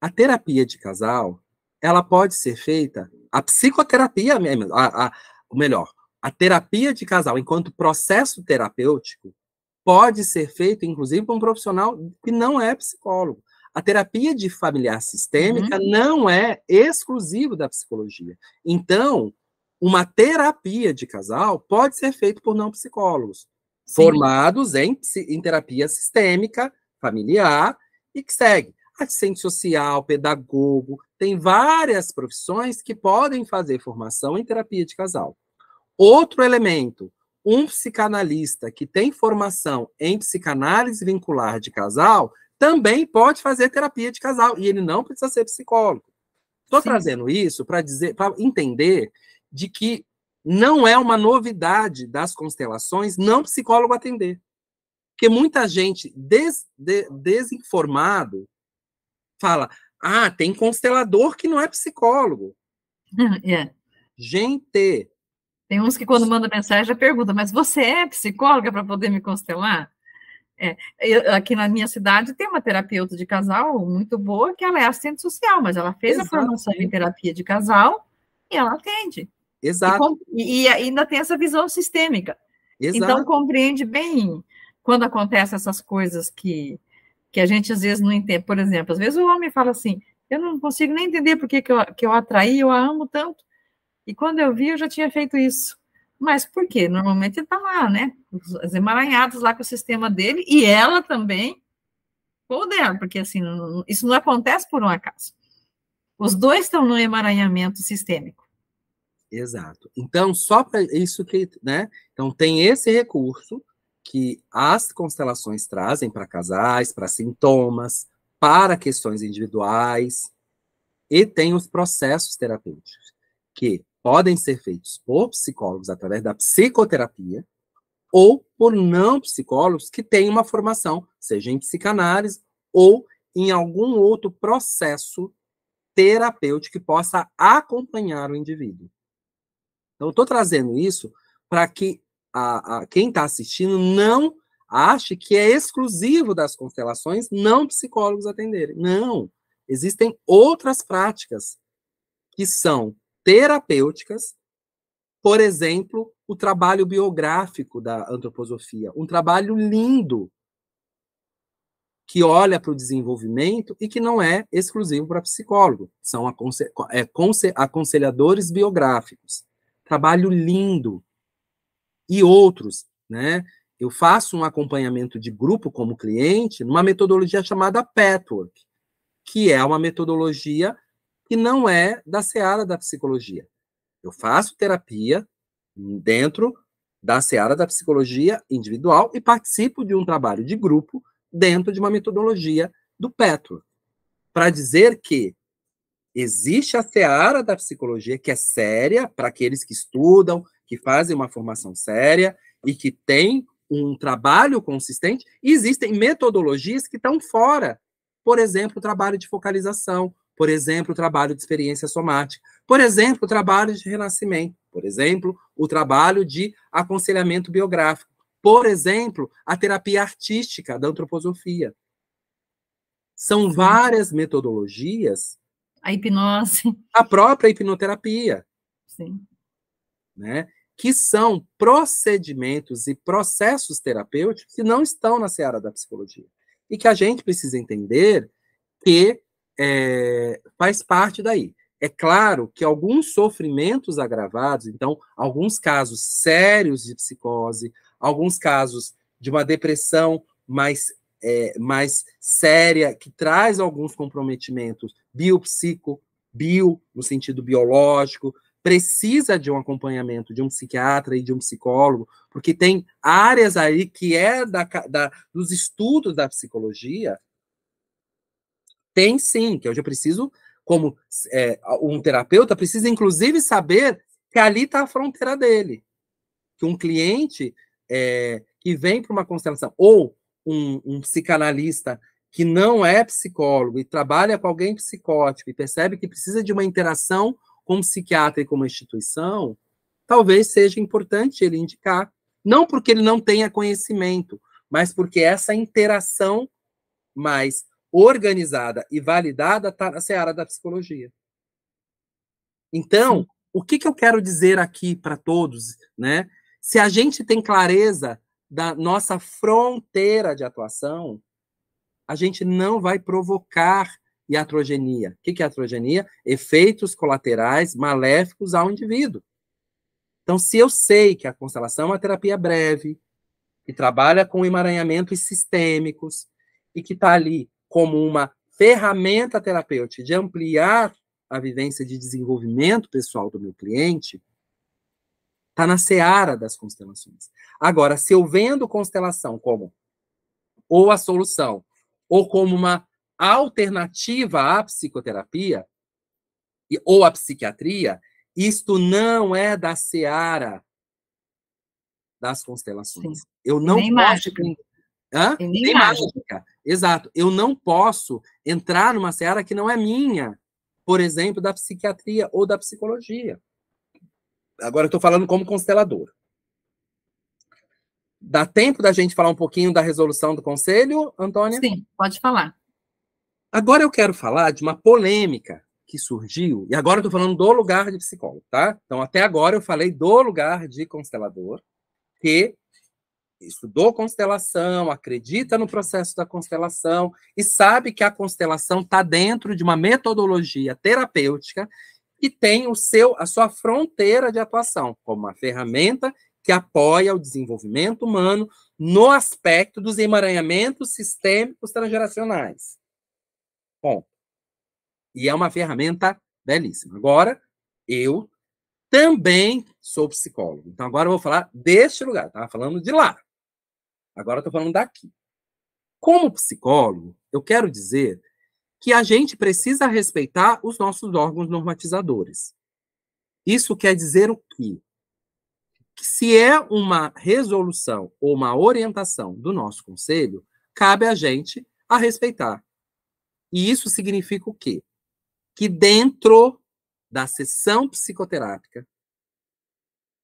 a terapia de casal, ela pode ser feita, a psicoterapia, a, a, ou melhor, a terapia de casal, enquanto processo terapêutico, pode ser feita, inclusive, por um profissional que não é psicólogo. A terapia de familiar sistêmica uhum. não é exclusivo da psicologia. Então, uma terapia de casal pode ser feita por não psicólogos formados em, em terapia sistêmica, familiar, e que segue. Assistente social, pedagogo, tem várias profissões que podem fazer formação em terapia de casal. Outro elemento, um psicanalista que tem formação em psicanálise vincular de casal também pode fazer terapia de casal e ele não precisa ser psicólogo. Estou trazendo isso para dizer, para entender de que não é uma novidade das constelações não psicólogo atender. Porque muita gente des, de, desinformado fala: ah, tem constelador que não é psicólogo. [LAUGHS] É. Gente. Tem uns que, quando manda mensagem, já pergunta: mas você é psicóloga para poder me constelar? É, eu, aqui na minha cidade tem uma terapeuta de casal muito boa, que ela é assistente social, mas ela fez a formação em terapia de casal e ela atende. Exato. E, e ainda tem essa visão sistêmica. Então, Exato. Então, compreende bem quando acontecem essas coisas que, que a gente às vezes não entende. Por exemplo, às vezes o homem fala assim: eu não consigo nem entender por que, que, eu, que eu atraí, eu a amo tanto. E quando eu vi, eu já tinha feito isso. Mas por quê? Normalmente está lá, né? Os emaranhados lá com o sistema dele e ela também com o dela, porque assim, isso não acontece por um acaso. Os dois estão no emaranhamento sistêmico. Exato. Então, só para isso que, né? Então, tem esse recurso que as constelações trazem para casais, para sintomas, para questões individuais, e tem os processos terapêuticos, que podem ser feitos por psicólogos através da psicoterapia ou por não psicólogos que têm uma formação, seja em psicanálise ou em algum outro processo terapêutico que possa acompanhar o indivíduo. Então, estou trazendo isso para que a, a quem está assistindo não ache que é exclusivo das constelações não psicólogos atenderem. Não. Existem outras práticas que são terapêuticas, por exemplo, o trabalho biográfico da antroposofia, um trabalho lindo que olha para o desenvolvimento e que não é exclusivo para psicólogo, são é aconselhadores biográficos trabalho lindo. E outros, né? Eu faço um acompanhamento de grupo como cliente numa metodologia chamada Petwork, que é uma metodologia que não é da seara da psicologia. Eu faço terapia dentro da seara da psicologia individual e participo de um trabalho de grupo dentro de uma metodologia do Petwork. Para dizer que Existe a seara da psicologia que é séria para aqueles que estudam, que fazem uma formação séria e que têm um trabalho consistente. E existem metodologias que estão fora. Por exemplo, o trabalho de focalização, por exemplo, o trabalho de experiência somática, por exemplo, o trabalho de renascimento, por exemplo, o trabalho de aconselhamento biográfico, por exemplo, a terapia artística da antroposofia. São várias metodologias a hipnose. A própria hipnoterapia. Sim. Né? Que são procedimentos e processos terapêuticos que não estão na seara da psicologia. E que a gente precisa entender que é, faz parte daí. É claro que alguns sofrimentos agravados, então, alguns casos sérios de psicose, alguns casos de uma depressão mais, é, mais séria, que traz alguns comprometimentos biopsico, bio no sentido biológico, precisa de um acompanhamento de um psiquiatra e de um psicólogo, porque tem áreas aí que é da, da dos estudos da psicologia, tem sim, que hoje eu preciso, como é, um terapeuta, precisa inclusive saber que ali está a fronteira dele, que um cliente é, que vem para uma constelação, ou um, um psicanalista que não é psicólogo e trabalha com alguém psicótico e percebe que precisa de uma interação com um psiquiatra e com uma instituição, talvez seja importante ele indicar. Não porque ele não tenha conhecimento, mas porque essa interação mais organizada e validada está na seara da psicologia. Então, o que, que eu quero dizer aqui para todos, né? Se a gente tem clareza da nossa fronteira de atuação, a gente não vai provocar iatrogenia. O que é iatrogenia? Efeitos colaterais maléficos ao indivíduo. Então, se eu sei que a constelação é uma terapia breve, que trabalha com emaranhamentos sistêmicos e que está ali como uma ferramenta terapêutica de ampliar a vivência de desenvolvimento pessoal do meu cliente, está na seara das constelações. Agora, se eu vendo constelação como ou a solução ou como uma alternativa à psicoterapia ou à psiquiatria, isto não é da seara das constelações. Sim. Eu não Nem posso... Hã? nem, nem mágica. mágica. Exato. Eu não posso entrar numa seara que não é minha, por exemplo, da psiquiatria ou da psicologia. Agora eu estou falando como constelador. Dá tempo da gente falar um pouquinho da resolução do Conselho, Antônia? Sim, pode falar. Agora eu quero falar de uma polêmica que surgiu, e agora eu estou falando do lugar de psicólogo, tá? Então, até agora eu falei do lugar de constelador, que estudou constelação, acredita no processo da constelação e sabe que a constelação está dentro de uma metodologia terapêutica que tem o seu a sua fronteira de atuação como uma ferramenta que apoia o desenvolvimento humano no aspecto dos emaranhamentos sistêmicos transgeracionais. Bom, e é uma ferramenta belíssima. Agora, eu também sou psicólogo. Então, agora eu vou falar deste lugar. Estava falando de lá. Agora estou falando daqui. Como psicólogo, eu quero dizer que a gente precisa respeitar os nossos órgãos normatizadores. Isso quer dizer o quê? se é uma resolução ou uma orientação do nosso conselho, cabe a gente a respeitar. E isso significa o quê? Que dentro da sessão psicoterápica,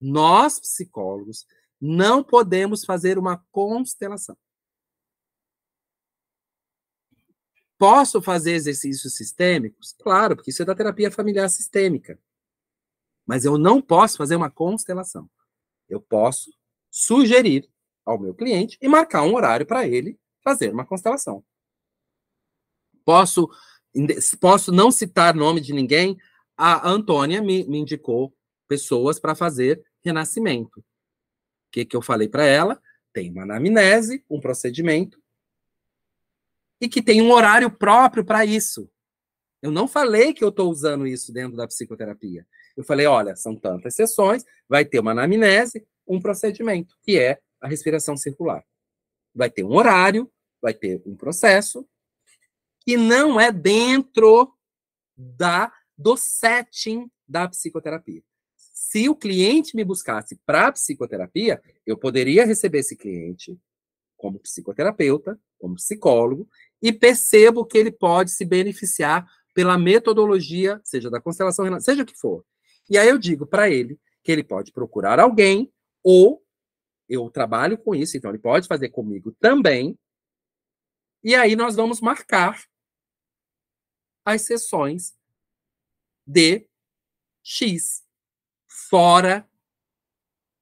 nós psicólogos não podemos fazer uma constelação. Posso fazer exercícios sistêmicos? Claro, porque isso é da terapia familiar sistêmica. Mas eu não posso fazer uma constelação. Eu posso sugerir ao meu cliente e marcar um horário para ele fazer uma constelação. Posso, posso não citar nome de ninguém. A Antônia me, me indicou pessoas para fazer renascimento. O que, que eu falei para ela? Tem uma anamnese, um procedimento, e que tem um horário próprio para isso. Eu não falei que eu estou usando isso dentro da psicoterapia. Eu falei, olha, são tantas sessões, vai ter uma anamnese, um procedimento, que é a respiração circular. Vai ter um horário, vai ter um processo, que não é dentro da do setting da psicoterapia. Se o cliente me buscasse para psicoterapia, eu poderia receber esse cliente como psicoterapeuta, como psicólogo, e percebo que ele pode se beneficiar pela metodologia, seja da constelação, seja o que for. E aí eu digo para ele que ele pode procurar alguém, ou eu trabalho com isso, então ele pode fazer comigo também. E aí nós vamos marcar as sessões de X fora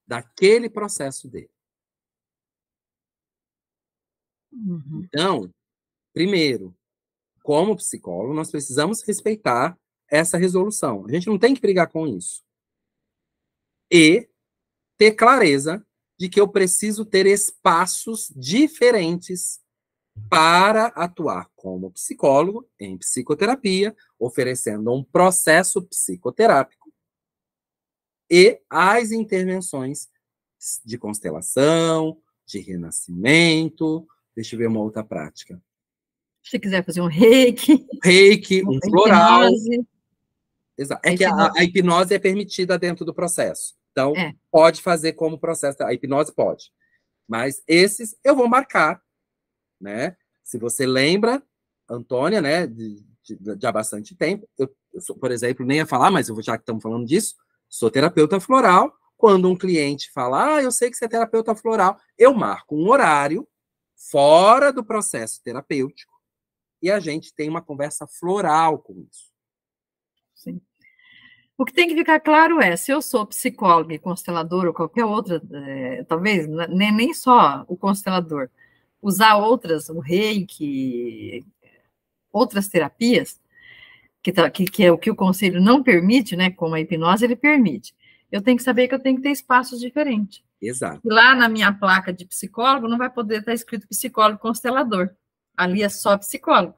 daquele processo dele. Uhum. Então, primeiro, como psicólogo, nós precisamos respeitar essa resolução. A gente não tem que brigar com isso. E ter clareza de que eu preciso ter espaços diferentes para atuar como psicólogo em psicoterapia, oferecendo um processo psicoterápico e as intervenções de constelação, de renascimento. Deixa eu ver uma outra prática. Se quiser fazer um reiki. Reiki, um floral. Hipnose. Exato. É que A, a, hipnose é permitida dentro do processo. Então, é. pode fazer como processo. A hipnose pode. Mas esses eu vou marcar, né? Se você lembra, Antônia, né? De, de, de há bastante tempo. Eu, eu sou, por exemplo, nem ia falar, mas eu vou, já que estamos falando disso, sou terapeuta floral. Quando um cliente fala, ah, eu sei que você é terapeuta floral, eu marco um horário fora do processo terapêutico e a gente tem uma conversa floral com isso. Assim. O que tem que ficar claro é, se eu sou psicólogo e constelador ou qualquer outra, é, talvez né, nem, nem só o constelador, usar outras, o reiki, outras terapias, que, tá, que, que é o que o conselho não permite, né? Como a hipnose ele permite. Eu tenho que saber que eu tenho que ter espaços diferentes. Exato. Lá na minha placa de psicólogo não vai poder estar escrito psicólogo constelador. Ali é só psicólogo.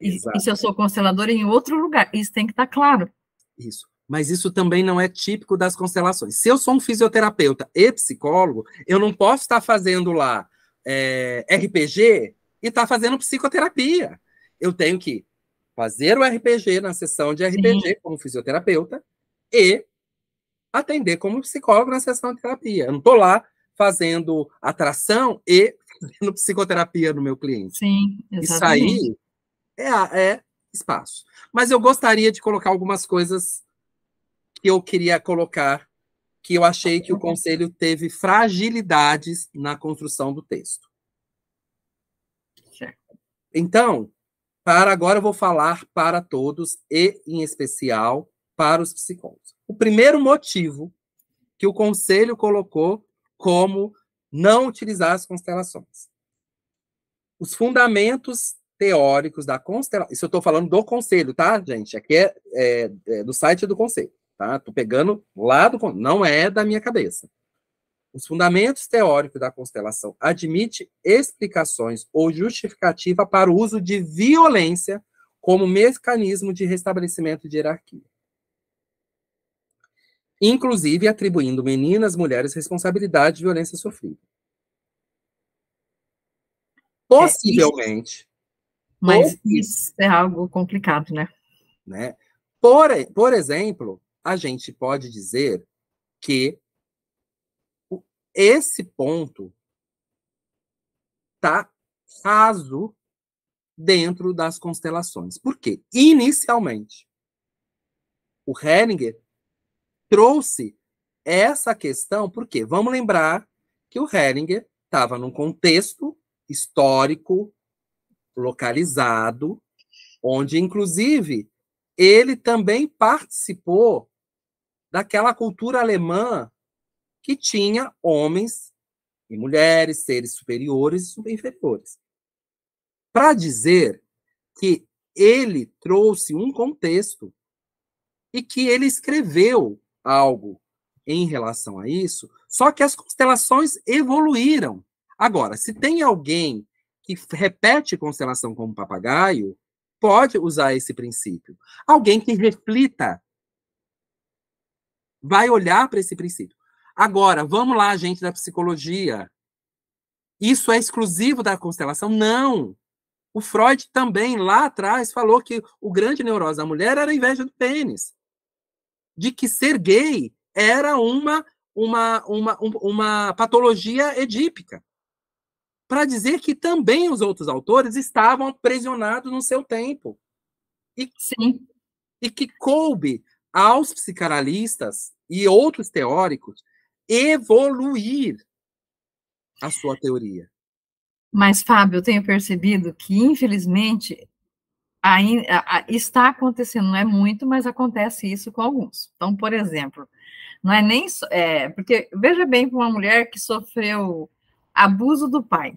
E, e, se eu sou constelador em outro lugar, isso tem que estar tá claro. Isso. Mas isso também não é típico das constelações. Se eu sou um fisioterapeuta e psicólogo, eu não posso estar fazendo lá é, eh, RPG e estar tá fazendo psicoterapia. Eu tenho que fazer o RPG na sessão de RPG Sim. como fisioterapeuta e atender como psicólogo na sessão de terapia. Eu não estou lá fazendo atração e [LAUGHS] fazendo psicoterapia no meu cliente. Sim, exatamente. Isso aí é, é espaço. Mas eu gostaria de colocar algumas coisas que eu queria colocar, que eu achei que o conselho teve fragilidades na construção do texto. Então, para agora eu vou falar para todos e em especial para os psicólogos. O primeiro motivo que o conselho colocou como não utilizar as constelações. Os fundamentos teóricos da constelação. Isso eu estou falando do conselho, tá, gente? Aqui é, é, é do site do conselho, tá? Estou pegando lá do. Não é da minha cabeça. Os fundamentos teóricos da constelação admite explicações ou justificativa para o uso de violência como mecanismo de restabelecimento de hierarquia. Inclusive atribuindo meninas, mulheres responsabilidade de violência sofrida. É, Possivelmente, mas Ou, isso é algo complicado, né? né? Por, por exemplo, a gente pode dizer que esse ponto está raso dentro das constelações. Por quê? Inicialmente, o Heringer trouxe essa questão, porque vamos lembrar que o Heringer estava num contexto histórico localizado, onde, inclusive, ele também participou daquela cultura alemã que tinha homens e mulheres, seres superiores e subinferiores. Para dizer que ele trouxe um contexto e que ele escreveu algo em relação a isso, só que as constelações evoluíram. Agora, se tem alguém que repete constelação como papagaio pode usar esse princípio. Alguém que reflita vai olhar para esse princípio. Agora, vamos lá, gente da psicologia. Isso é exclusivo da constelação? Não. O Freud também, lá atrás, falou que o grande neurose da mulher era a inveja do pênis. De que ser gay era uma, uma, uma, uma patologia edípica para dizer que também os outros autores estavam aprisionados no seu tempo. E, Sim. e que coube aos psicanalistas e outros teóricos evoluir a sua teoria. Mas, Fábio, eu tenho percebido que, infelizmente, está acontecendo, não é muito, mas acontece isso com alguns. Então, por exemplo, não é nem. É, porque veja bem para uma mulher que sofreu abuso do pai.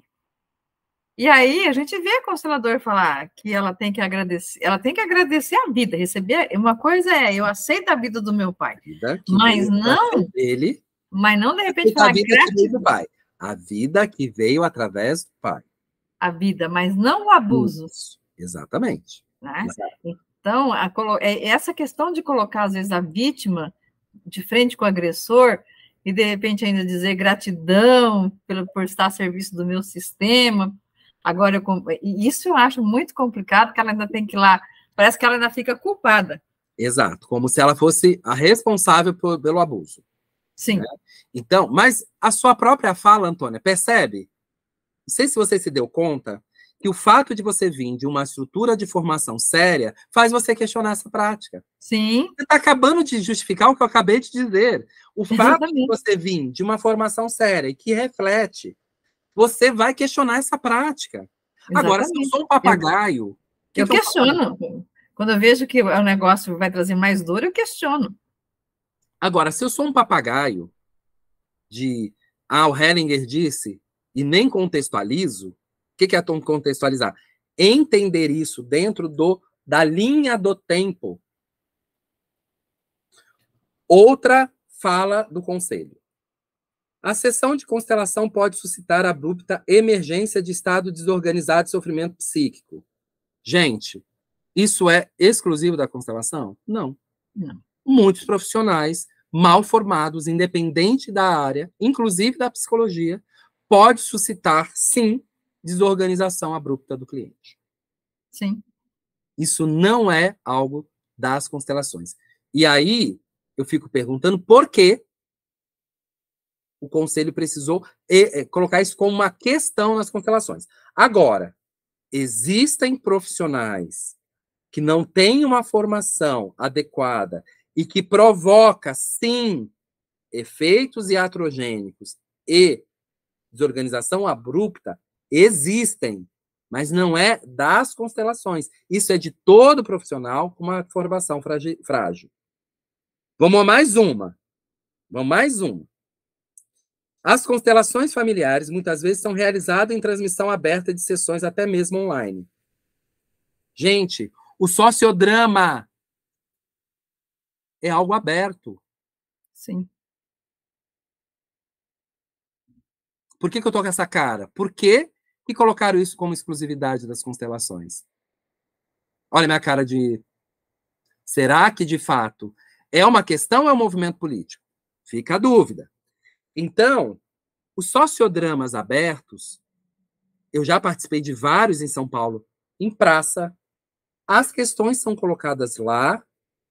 E aí a gente vê a constelador falar que ela tem que agradecer, ela tem que agradecer a vida, receber. Uma coisa é eu aceito a vida do meu pai, mas não ele mas não de repente falar a vida que veio do pai, a vida que veio através do pai, a vida, mas não o abuso. Isso, exatamente. Né? Então a, é essa questão de colocar às vezes a vítima de frente com o agressor e de repente ainda dizer gratidão pelo, por estar a serviço do meu sistema. Agora eu isso eu acho muito complicado, que ela ainda tem que ir lá, parece que ela ainda fica culpada. Exato, como se ela fosse a responsável por, pelo abuso. Sim. Né? Então, mas a sua própria fala, Antônia, percebe? Não sei se você se deu conta, que o fato de você vir de uma estrutura de formação séria faz você questionar essa prática. Sim. Você está acabando de justificar o que eu acabei de dizer. O Exatamente. fato de você vir de uma formação séria e que reflete, você vai questionar essa prática. Exatamente. Agora, se eu sou um papagaio. Eu, que eu questiono. Quando eu vejo que o negócio vai trazer mais dor, eu questiono. Agora, se eu sou um papagaio de. Ah, o Hellinger disse, e nem contextualizo, que, que é contextualizar? Entender isso dentro do, da linha do tempo. Outra fala do conselho. A sessão de constelação pode suscitar abrupta emergência de estado desorganizado e sofrimento psíquico. Gente, isso é exclusivo da constelação? Não. Não. Muitos profissionais mal formados, independente da área, inclusive da psicologia, pode suscitar, sim, desorganização abrupta do cliente. Sim. Isso não é algo das constelações. E aí eu fico perguntando por que o conselho precisou é, colocar isso como uma questão nas constelações. Agora, existem profissionais que não têm uma formação adequada e que provoca, sim, efeitos iatrogênicos e desorganização abrupta existem, mas não é das constelações. Isso é de todo profissional com uma formação frágil. Vamos a mais uma. Vamos a mais uma. As constelações familiares muitas vezes são realizadas em transmissão aberta de sessões até mesmo online. Gente, o sociodrama é algo aberto. Sim. Por que, que eu estou com essa cara? Porque e colocaram isso como exclusividade das constelações. Olha minha cara de. Será que, de fato, é uma questão ou é um movimento político? Fica a dúvida. Então, os sociodramas abertos, eu já participei de vários em São Paulo, em praça, as questões são colocadas lá.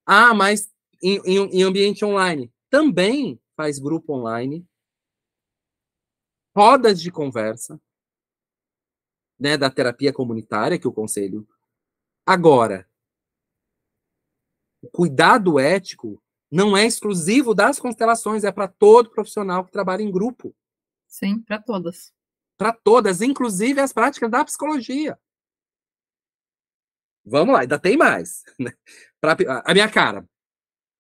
Ah, mas em, em, em, ambiente online. Também faz grupo online, rodas de conversa né, da terapia comunitária que é o conselho. Agora, o cuidado ético não é exclusivo das constelações, é para todo profissional que trabalha em grupo. Sim, para todas. Para todas, inclusive as práticas da psicologia. Vamos lá, ainda tem mais. [LAUGHS] Né? Pra, a minha cara.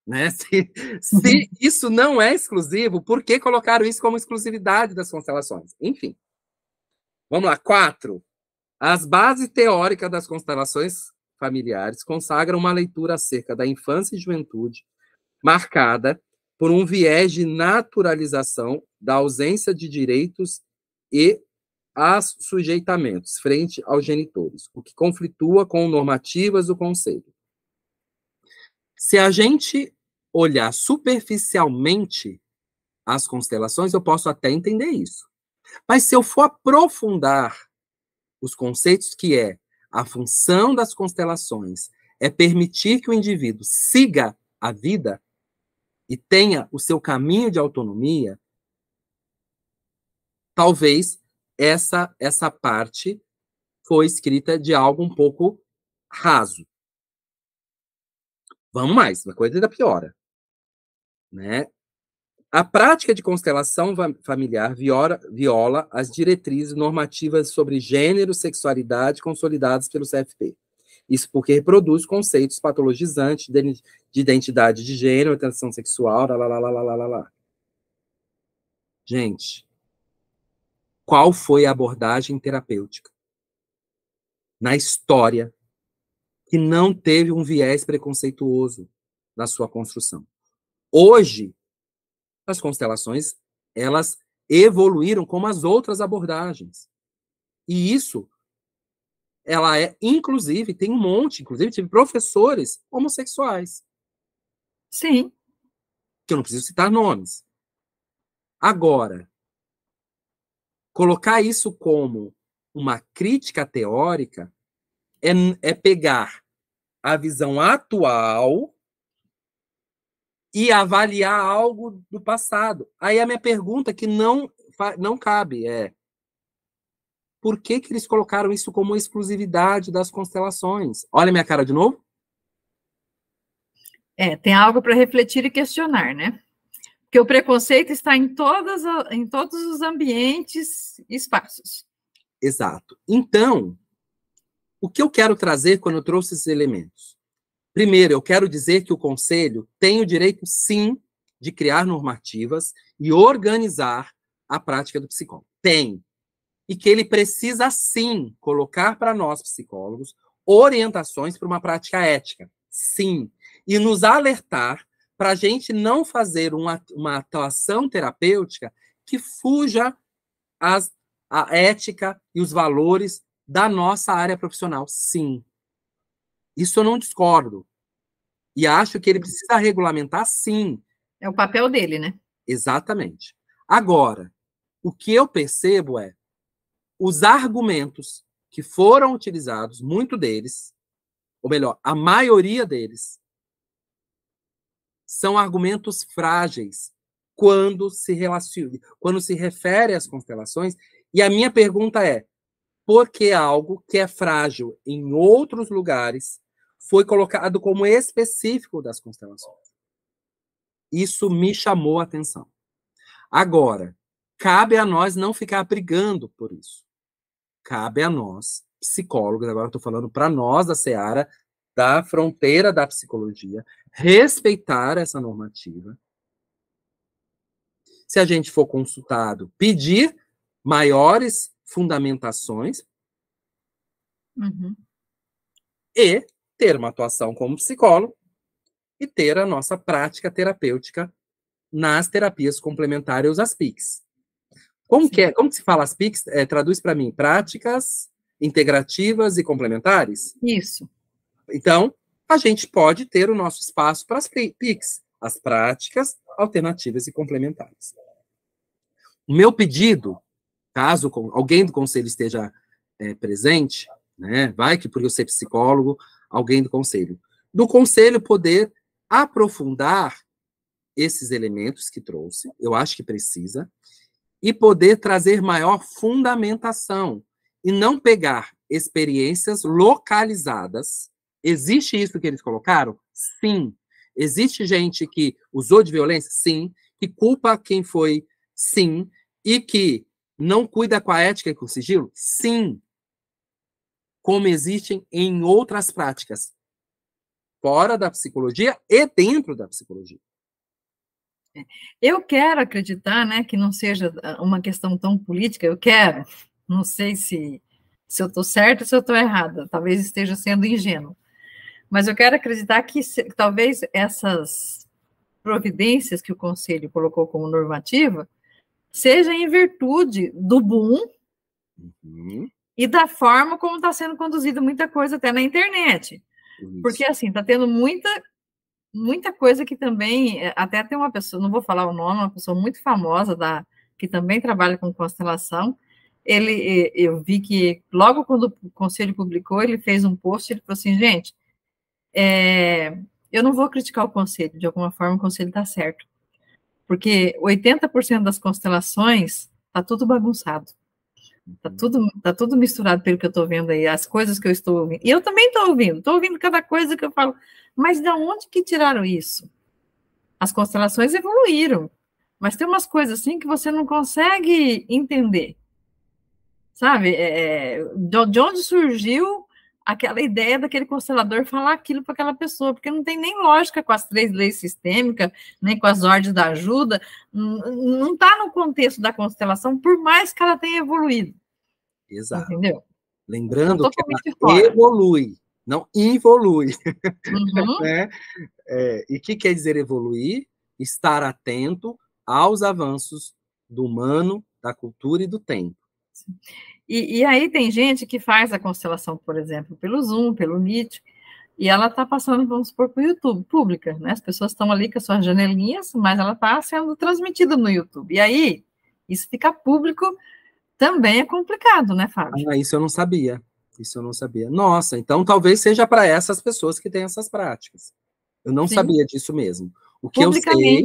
Né? [LAUGHS] Se, se uhum. isso não é exclusivo, por que colocaram isso como exclusividade das constelações? Enfim. Vamos lá, quatro. As bases teóricas das constelações familiares consagram uma leitura acerca da infância e juventude marcada por um viés de naturalização da ausência de direitos e as sujeitamentos frente aos genitores, o que conflitua com normativas do conselho. Se a gente olhar superficialmente as constelações, eu posso até entender isso. Mas se eu for aprofundar os conceitos que é a função das constelações é permitir que o indivíduo siga a vida e tenha o seu caminho de autonomia, talvez essa essa parte foi escrita de algo um pouco raso. Vamos mais, a coisa ainda piora. Né? A prática de constelação familiar viola, viola as diretrizes normativas sobre gênero, sexualidade consolidadas pelo CFP. Isso porque reproduz conceitos patologizantes de identidade de gênero, atenção sexual, lá, lá, lá, lá, lá, lá, lá. Gente, qual foi a abordagem terapêutica na história que não teve um viés preconceituoso na sua construção? Hoje, as constelações, elas evoluíram como as outras abordagens. E isso, ela é, inclusive, tem um monte, inclusive tive professores homossexuais. Sim. Que eu não preciso citar nomes. Agora, colocar isso como uma crítica teórica é, é pegar a visão atual e avaliar algo do passado. Aí a minha pergunta que não não cabe é por que, que eles colocaram isso como exclusividade das constelações? Olha minha cara de novo. É, tem algo para refletir e questionar, né? Porque o preconceito está em, todas, em todos os ambientes e espaços. Exato. Então, o que eu quero trazer quando eu trouxe esses elementos? Primeiro, eu quero dizer que o Conselho tem o direito, sim, de criar normativas e organizar a prática do psicólogo. Tem. E que ele precisa, sim, colocar para nós, psicólogos, orientações para uma prática ética. Sim. E nos alertar para a gente não fazer uma, uma atuação terapêutica que fuja as, a ética e os valores da nossa área profissional. Sim. Isso eu não discordo. E acho que ele uhum. precisa regulamentar, sim. É o papel dele, né? Exatamente. Agora, o que eu percebo é os argumentos que foram utilizados, muito deles, ou melhor, a maioria deles, são argumentos frágeis quando se relaciona, quando se refere às constelações. E a minha pergunta é: por que algo que é frágil em outros lugares foi colocado como específico das constelações. Isso me chamou a atenção. Agora, cabe a nós não ficar brigando por isso. Cabe a nós, psicólogos, agora estou falando para nós da Seara, da fronteira da psicologia, respeitar essa normativa. Se a gente for consultado, pedir maiores fundamentações. Uhum. E ter uma atuação como psicólogo e ter a nossa prática terapêutica nas terapias complementares, as PICs. Como Sim. que, é, como que se fala as PICs? É, traduz para mim, práticas integrativas e complementares? Isso. Então, a gente pode ter o nosso espaço para as PICs, as práticas alternativas e complementares. O meu pedido, caso alguém do conselho esteja é, presente, né, vai que por eu ser psicólogo, alguém do conselho. Do conselho poder aprofundar esses elementos que trouxe, eu acho que precisa, e poder trazer maior fundamentação e não pegar experiências localizadas. Existe isso que eles colocaram? Sim. Existe gente que usou de violência? Sim. Que culpa quem foi? Sim. E que não cuida com a ética e com o sigilo? Sim como existem em outras práticas, fora da psicologia e dentro da psicologia. Eu quero acreditar, né, que não seja ah, uma questão tão política. Eu quero. Não sei se se eu estou certa, se eu estou errada. Talvez esteja sendo ingênuo. Mas eu quero acreditar que se, talvez essas providências que o Conselho colocou como normativa seja em virtude do boom uhum e da forma como está sendo conduzida muita coisa até na internet. Isso. Porque, assim, está tendo muita muita coisa que também, eh, até tem uma pessoa, não vou falar o nome, uma pessoa muito famosa da que também trabalha com constelação, ele, eu vi que logo quando o conselho publicou, ele fez um post, ele falou assim, gente, é, eu não vou criticar o conselho, de alguma forma o conselho está certo, porque 80% das constelações está tudo bagunçado. Tá uhum. tudo, tá tudo misturado pelo que eu estou vendo aí, as coisas que eu estou ouvindo. E eu também estou ouvindo, estou ouvindo cada coisa que eu falo. Mas de onde que tiraram isso? As constelações evoluíram, mas tem umas coisas assim que você não consegue entender. Sabe? É, é de onde surgiu aquela ideia daquele constelador falar aquilo para aquela pessoa, porque não tem nem lógica com as três leis sistêmicas, nem com as ordens da ajuda, não está no contexto da constelação, por mais que ela tenha evoluído. Exato. Entendeu? Então, Lembrando que ela evolui, não involui. Uhum. [LAUGHS] né? é, e o que quer dizer evoluir? Estar atento aos avanços do humano, da cultura e do tempo. E, e, aí tem gente que faz a constelação, por exemplo, pelo Zoom, pelo Meet, e ela está passando, vamos supor, para o YouTube, pública, né? As pessoas estão ali com as suas janelinhas, mas ela está sendo transmitida no YouTube. E aí, isso fica público também é complicado, né, Fábio? Ah, isso eu não sabia. Isso eu não sabia. Nossa, então talvez seja para essas pessoas que têm essas práticas. Eu não Sim. sabia disso mesmo. O que eu sei.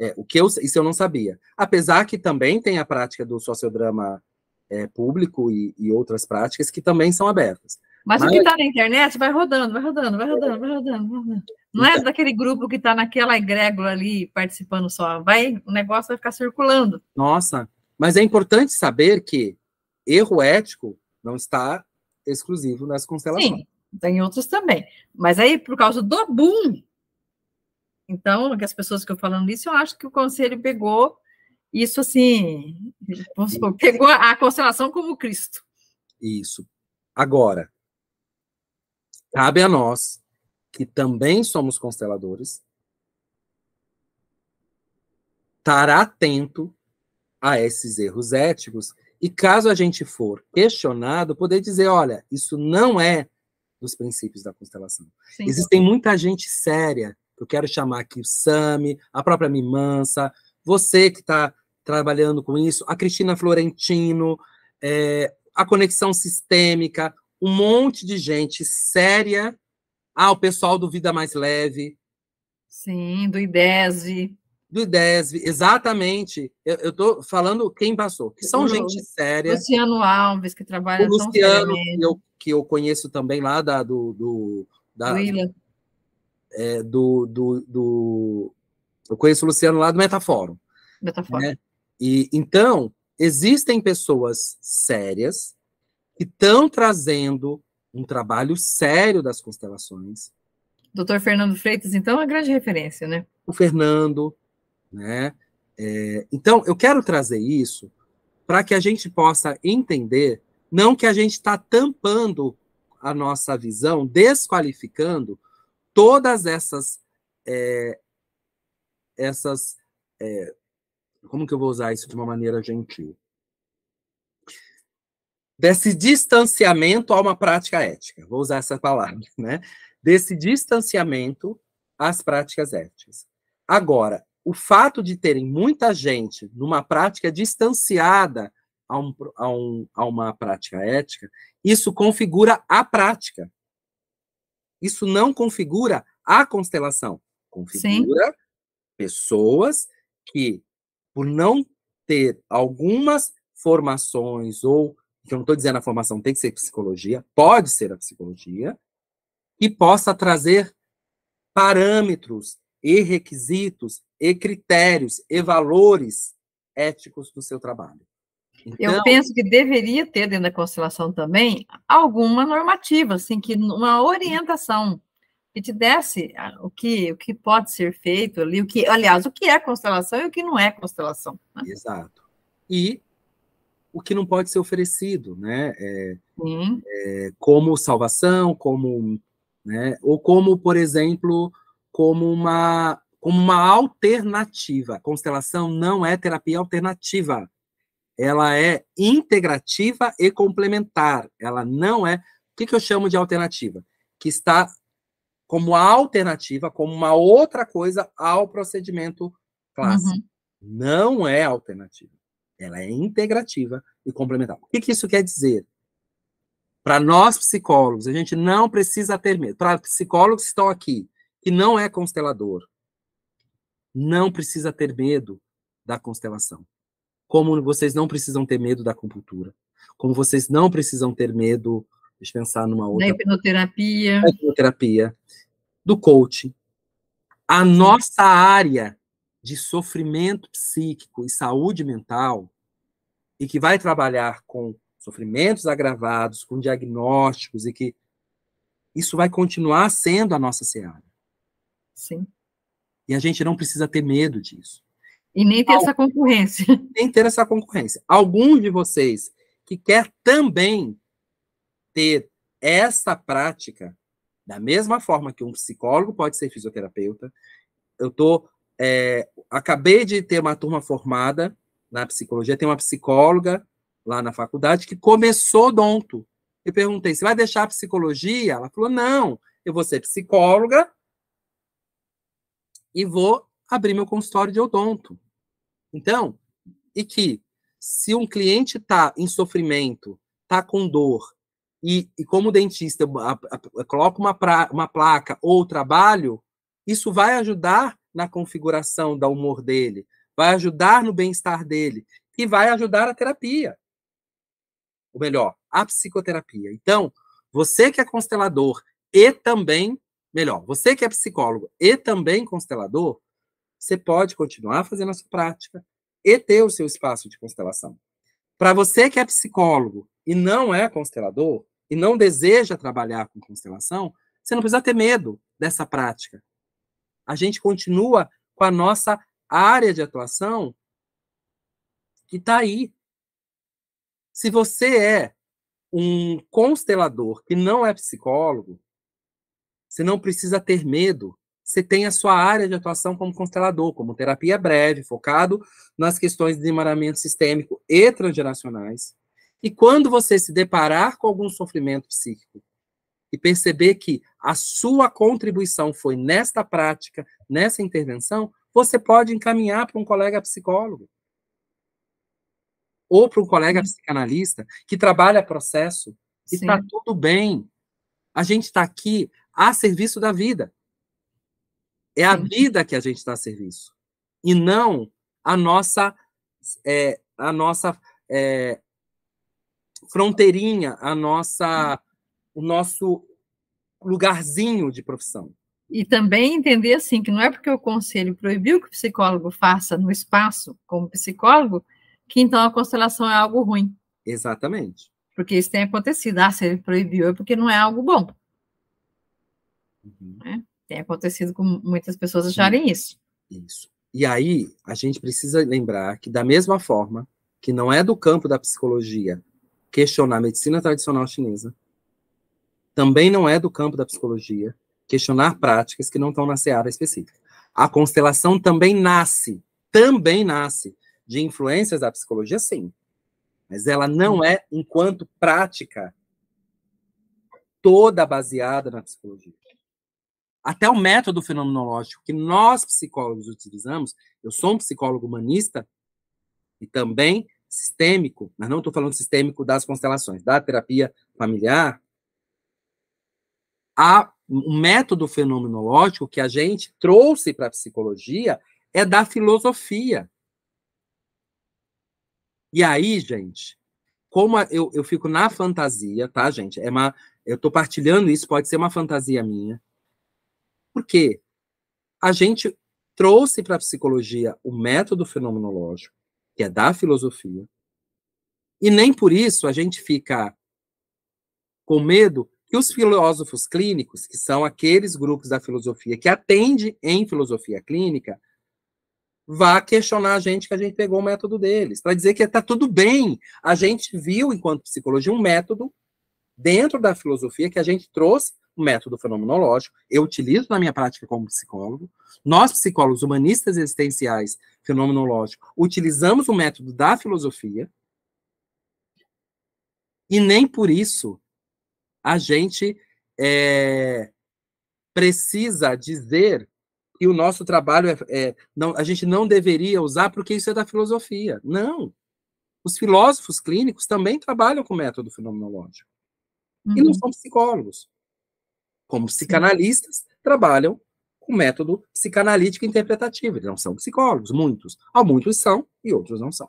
É, o que eu, isso eu não sabia. Apesar que também tem a prática do sociodrama é, público e, e, outras práticas que também são abertas. Mas, Mas o que está na internet vai rodando, vai rodando, vai rodando, vai rodando, Não é então daquele grupo que está naquela egrégola ali participando só. Vai, o negócio vai ficar circulando. Nossa, mas é importante saber que erro ético não está exclusivo nas constelações. Sim, tem outros também. Mas aí, por causa do boom, então, as pessoas que eu falando isso, eu acho que o conselho pegou isso assim, supor, pegou a constelação como Cristo. Isso. Agora, cabe a nós, que também somos consteladores, estar atento a esses erros éticos e caso a gente for questionado, poder dizer, olha, isso não é dos princípios da constelação. Sim, Existem muita gente séria, eu quero chamar aqui o Sami, a própria Mimansa, você que está trabalhando com isso, a Cristina Florentino, é, a Conexão Sistêmica, um monte de gente séria. Ah, o pessoal do Vida Mais Leve. Sim, do IDESV do IDESV, exatamente. Eu estou falando quem passou, que são o gente séria. Luciano Alves, que trabalha o Luciano, que eu, que eu conheço também lá da, do. do da, é, do, do, do, Eu conheço o Luciano lá do Metafórum. Metafórum. Né? E, então, existem pessoas sérias que estão trazendo um trabalho sério das constelações. Doutor Fernando Freitas, então, é grande referência, né? O Fernando, né? É, então, eu quero trazer isso para que a gente possa entender, não que a gente está tampando a nossa visão, desqualificando todas essas é, essas é, como que eu vou usar isso de uma maneira gentil desse distanciamento a uma prática ética vou usar essa palavra né desse distanciamento às práticas éticas agora o fato de terem muita gente numa prática distanciada a, um, a, um, a uma prática ética, isso configura a prática. Isso não configura a constelação, configura Sim. pessoas que, por não ter algumas formações ou que eu não estou dizendo a formação tem que ser psicologia, pode ser a psicologia, e possa trazer parâmetros e requisitos, e critérios, e valores éticos do seu trabalho. Então, eu penso que deveria ter dentro da constelação também alguma normativa, assim, que uma orientação que te desse ah, o que, o que pode ser feito ali, o que, aliás, o que é constelação e o que não é constelação. Né? Exato. E o que não pode ser oferecido, né? É, é, como salvação, como, né? Ou como, por exemplo, como uma, como uma alternativa. Constelação não é terapia alternativa. Ela é integrativa e complementar. Ela não é. O que, que eu chamo de alternativa? Que está como alternativa, como uma outra coisa ao procedimento clássico. Uhum. Não é alternativa. Ela é integrativa e complementar. O que, que isso quer dizer? Para nós psicólogos, a gente não precisa ter medo. Para psicólogos que estão aqui que não é constelador, não precisa ter medo da constelação. Como vocês não precisam ter medo da acupuntura. Como vocês não precisam ter medo, de pensar numa outra. Da hipnoterapia. Da hipnoterapia, do coaching. A nossa área de sofrimento psíquico e saúde mental, e que vai trabalhar com sofrimentos agravados, com diagnósticos, e que isso vai continuar sendo a nossa seara. Sim. E a gente não precisa ter medo disso. E nem ter essa concorrência. [LAUGHS] Nem ter essa concorrência. Algum de vocês que quer também ter essa prática, da mesma forma que um psicólogo pode ser fisioterapeuta, eu tô, é, acabei de ter uma turma formada na psicologia, tem uma psicóloga lá na faculdade que começou donto. Eu perguntei, você vai deixar a psicologia? Ela falou, não, eu vou ser psicóloga e vou abrir meu consultório de odonto. Então, e que se um cliente está em sofrimento, está com dor, e, e como dentista coloca uma, pra, uma placa ou trabalho, isso vai ajudar na configuração do humor dele, vai ajudar no bem-estar dele e vai ajudar a terapia. Ou melhor, a psicoterapia. Então, você que é constelador e também melhor, você que é psicólogo e também constelador, você pode continuar fazendo a sua prática e ter o seu espaço de constelação. Para você que é psicólogo e não é constelador, e não deseja trabalhar com constelação, você não precisa ter medo dessa prática. A gente continua com a nossa área de atuação que está aí. Se você é um constelador que não é psicólogo, você não precisa ter medo. Você tem a sua área de atuação como constelador, como terapia breve, focado nas questões de desemaramento sistêmico e transgeracionais. E quando você se deparar com algum sofrimento psíquico e perceber que a sua contribuição foi nesta prática, nessa intervenção, você pode encaminhar para um colega psicólogo ou para um colega uhum. psicanalista que trabalha processo e está tudo bem. A gente está aqui a serviço da vida. É a vida que a gente está a serviço. E não a nossa, é, a nossa é, fronteirinha, a nossa, o nosso lugarzinho de profissão. E também entender assim que não é porque o conselho proibiu que o psicólogo faça no espaço como psicólogo que então a constelação é algo ruim. Exatamente. Porque isso tem acontecido. Ah, se ele proibiu é porque não é algo bom. Uhum. Né? Tem acontecido com muitas pessoas acharem Sim. isso. Isso. E aí, a gente precisa lembrar que, da mesma forma que não é do campo da psicologia questionar a medicina tradicional chinesa, também não é do campo da psicologia questionar práticas que não estão na seara específica. A constelação também nasce, também nasce de influências da psicologia, sim. Mas ela não é, enquanto prática, toda baseada na psicologia até o método fenomenológico que nós psicólogos utilizamos, eu sou um psicólogo humanista e também sistêmico, mas não estou falando sistêmico das constelações, da terapia familiar, a, o método fenomenológico que a gente trouxe para a psicologia é da filosofia. E aí, gente, como eu, eu fico na fantasia, tá, gente? É uma, eu estou partilhando isso, pode ser uma fantasia minha, porque a gente trouxe para a psicologia o método fenomenológico, que é da filosofia, e nem por isso a gente fica com medo que os filósofos clínicos, que são aqueles grupos da filosofia que atende em filosofia clínica, vá questionar a gente que a gente pegou o método deles, para dizer que está tudo bem. A gente viu, enquanto psicologia, um método dentro da filosofia que a gente trouxe o método fenomenológico, eu utilizo na minha prática como psicólogo. Nós, psicólogos humanistas existenciais fenomenológicos, utilizamos o método da filosofia, e nem por isso a gente é, precisa dizer que o nosso trabalho é, é, não, a gente não deveria usar porque isso é da filosofia. Não. Os filósofos clínicos também trabalham com método fenomenológico uhum. e não uhum. são psicólogos. Como psicanalistas, trabalham com método psicanalítico interpretativo. Eles não são psicólogos, muitos. Alguns são e outros não são.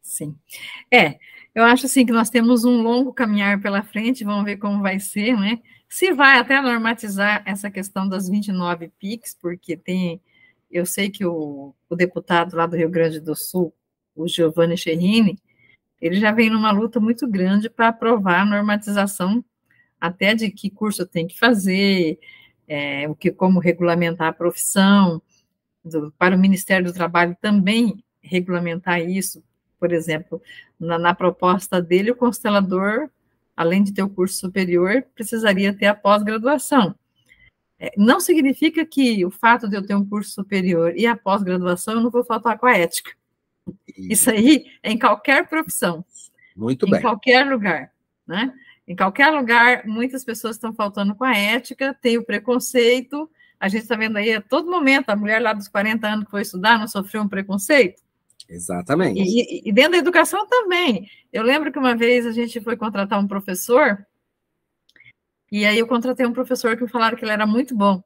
Sim. É, eu acho assim que nós temos um longo caminhar pela frente, vamos ver como vai ser, né? Se vai até normatizar essa questão das 29 PICs, porque tem. Eu sei que o, o deputado lá do Rio Grande do Sul, o Giovanni Cherini ele já vem numa luta muito grande para aprovar a normatização, até de que curso tem que fazer, é, o que como regulamentar a profissão, do, para o Ministério do Trabalho também regulamentar isso. Por exemplo, na, na proposta dele, o constelador, além de ter o curso superior, precisaria ter a pós-graduação. É, não significa que o fato de eu ter um curso superior e a pós-graduação eu não vou faltar com a ética e... Isso aí é em qualquer profissão. Muito em bem. Em qualquer lugar, né? Em qualquer lugar, muitas pessoas estão faltando com a ética, tem o preconceito. A gente está vendo aí a todo momento a mulher lá dos 40 anos que foi estudar não sofreu um preconceito. Exatamente. E, e, dentro da educação também. Eu lembro que uma vez a gente foi contratar um professor, e aí eu contratei um professor que falaram que ele era muito bom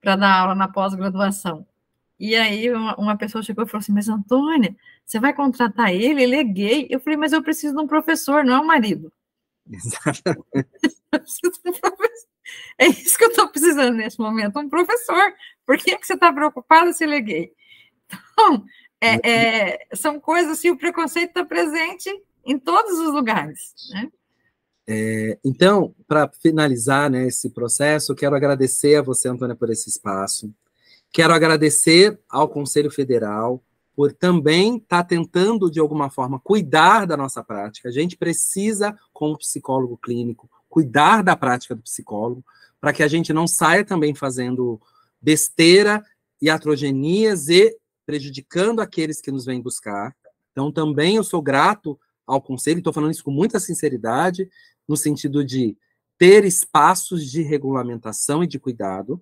para dar aula na pós-graduação. E aí uma, uma pessoa chegou e falou assim: Mas Antônia, você vai contratar ele? Ele é gay. Eu falei: Mas eu preciso de um professor, não é um marido. Exatamente. [LAUGHS] É isso que eu estou precisando nesse momento, um professor. Por que, é que você está preocupada se ele é gay? Então, é, é, são coisas assim, o preconceito está presente em todos os lugares. Né? É, então, para finalizar né, esse processo, eu quero agradecer a você, Antônia, por esse espaço. Quero agradecer ao Conselho Federal por também estar tá tentando, de alguma forma, cuidar da nossa prática. A gente precisa, como psicólogo clínico, cuidar da prática do psicólogo, para que a gente não saia também fazendo besteira e atrogenias e prejudicando aqueles que nos vêm buscar. Então, também eu sou grato ao conselho, estou falando isso com muita sinceridade, no sentido de ter espaços de regulamentação e de cuidado,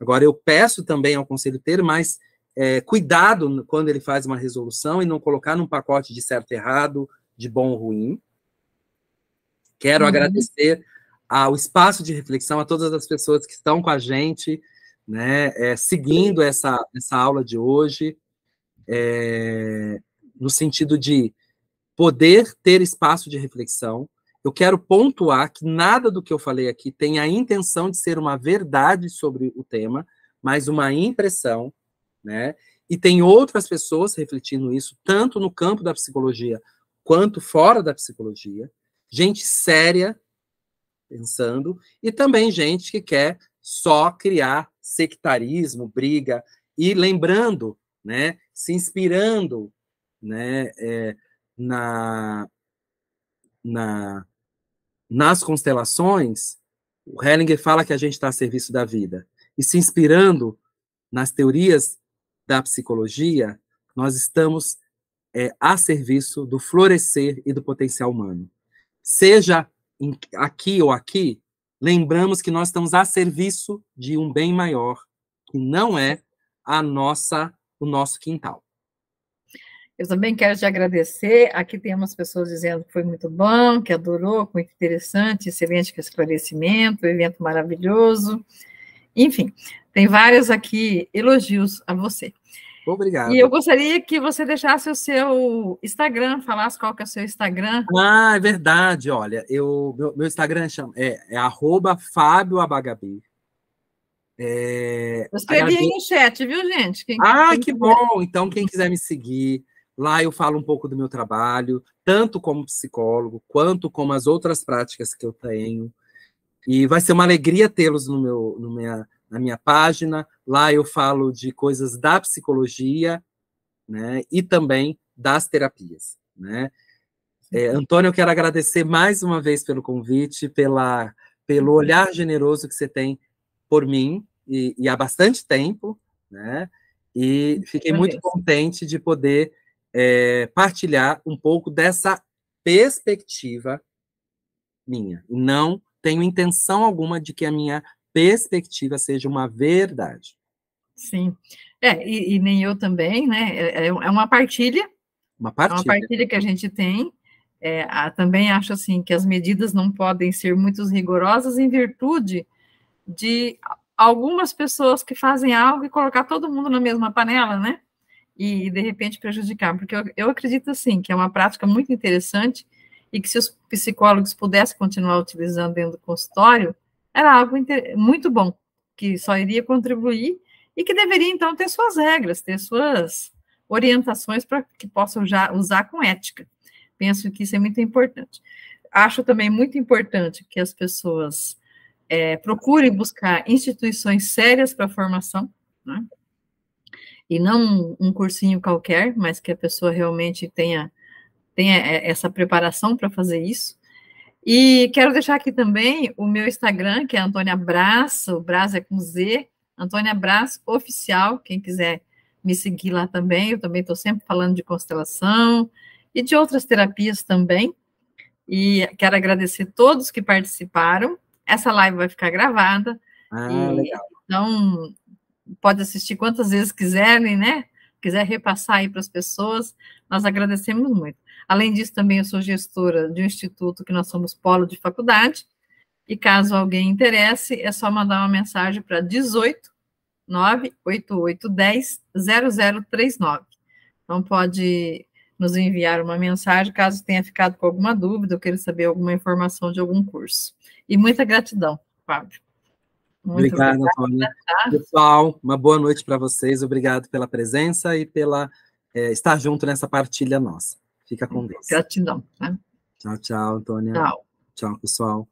Agora, eu peço também ao conselho ter mais é, cuidado quando ele faz uma resolução e não colocar num pacote de certo e errado, de bom ou ruim. Quero uhum. agradecer ao espaço de reflexão, a todas as pessoas que estão com a gente, né, é, seguindo essa, essa aula de hoje, é, no sentido de poder ter espaço de reflexão, eu quero pontuar que nada do que eu falei aqui tem a intenção de ser uma verdade sobre o tema, mas uma impressão, né? E tem outras pessoas refletindo isso, tanto no campo da psicologia quanto fora da psicologia, gente séria pensando, e também gente que quer só criar sectarismo, briga, e lembrando, né, se inspirando né, é, na, na, nas constelações, o Hellinger fala que a gente está a serviço da vida. E se inspirando nas teorias da psicologia, nós estamos é, a serviço do florescer e do potencial humano. Seja em, aqui ou aqui, lembramos que nós estamos a serviço de um bem maior, que não é a nossa o nosso quintal. Eu também quero te agradecer. Aqui tem umas pessoas dizendo que foi muito bom, que adorou, muito interessante, excelente esclarecimento, evento maravilhoso. Enfim, tem vários aqui elogios a você. Obrigado. E eu gostaria que você deixasse o seu Instagram, falasse qual que é o seu Instagram. Ah, é verdade. Olha, eu, meu, meu Instagram chama, é, é arroba é, eu escrevi aí no chat, viu, gente? Quem, ah, quem que quiser. bom! Então, quem quiser me seguir, Lá eu falo um pouco do meu trabalho, tanto como psicólogo, quanto como as outras práticas que eu tenho. E vai ser uma alegria tê-los no meu, no minha, na minha página. Lá eu falo de coisas da psicologia né, e também das terapias. Né? É, Antônio, eu quero agradecer mais uma vez pelo convite, pela, pelo olhar generoso que você tem por mim, e, e há bastante tempo, né? E fiquei muito contente de poder é, partilhar um pouco dessa perspectiva minha. Não tenho intenção alguma de que a minha perspectiva seja uma verdade. Sim. É, e, e nem eu também, né? É, é, é uma partilha. Uma partilha. É uma partilha que a gente tem. É, a, também acho assim que as medidas não podem ser muito rigorosas em virtude de algumas pessoas que fazem algo e colocar todo mundo na mesma panela, né? e de repente prejudicar, porque eu, eu acredito assim que é uma prática muito interessante e que se os psicólogos pudessem continuar utilizando dentro do consultório, era algo muito bom, que só iria contribuir e que deveria então ter suas regras, ter suas orientações para que possam já usar com ética. Penso que isso é muito importante. Acho também muito importante que as pessoas é, procurem buscar instituições sérias para formação, né? e não um cursinho qualquer, mas que a pessoa realmente tenha, tenha é, essa preparação para fazer isso. E quero deixar aqui também o meu Instagram, que é Antônia Braço, Braço é com Z, Antônia Braço Oficial, quem quiser me seguir lá também, eu também estou sempre falando de constelação e de outras terapias também. E quero agradecer a todos que participaram. Essa live vai ficar gravada. Ah, e, legal. Então, pode assistir quantas vezes quiserem, né? Quiser repassar aí para as pessoas, nós agradecemos muito. Além disso, também eu sou gestora de um instituto que nós somos polo de faculdade, e caso alguém interesse, é só mandar uma mensagem para 18 98810 0039. Então, pode nos enviar uma mensagem caso tenha ficado com alguma dúvida ou queira saber alguma informação de algum curso. E muita gratidão, Fábio. Muito Obrigado, Antônia. Tá? Pessoal, uma boa noite para vocês. Obrigado pela presença e pela é, estar junto nessa partilha nossa. Fica com uhum. Deus. Gratidão. Né? Tchau, tchau, Antônia. Tchau. Tchau, pessoal.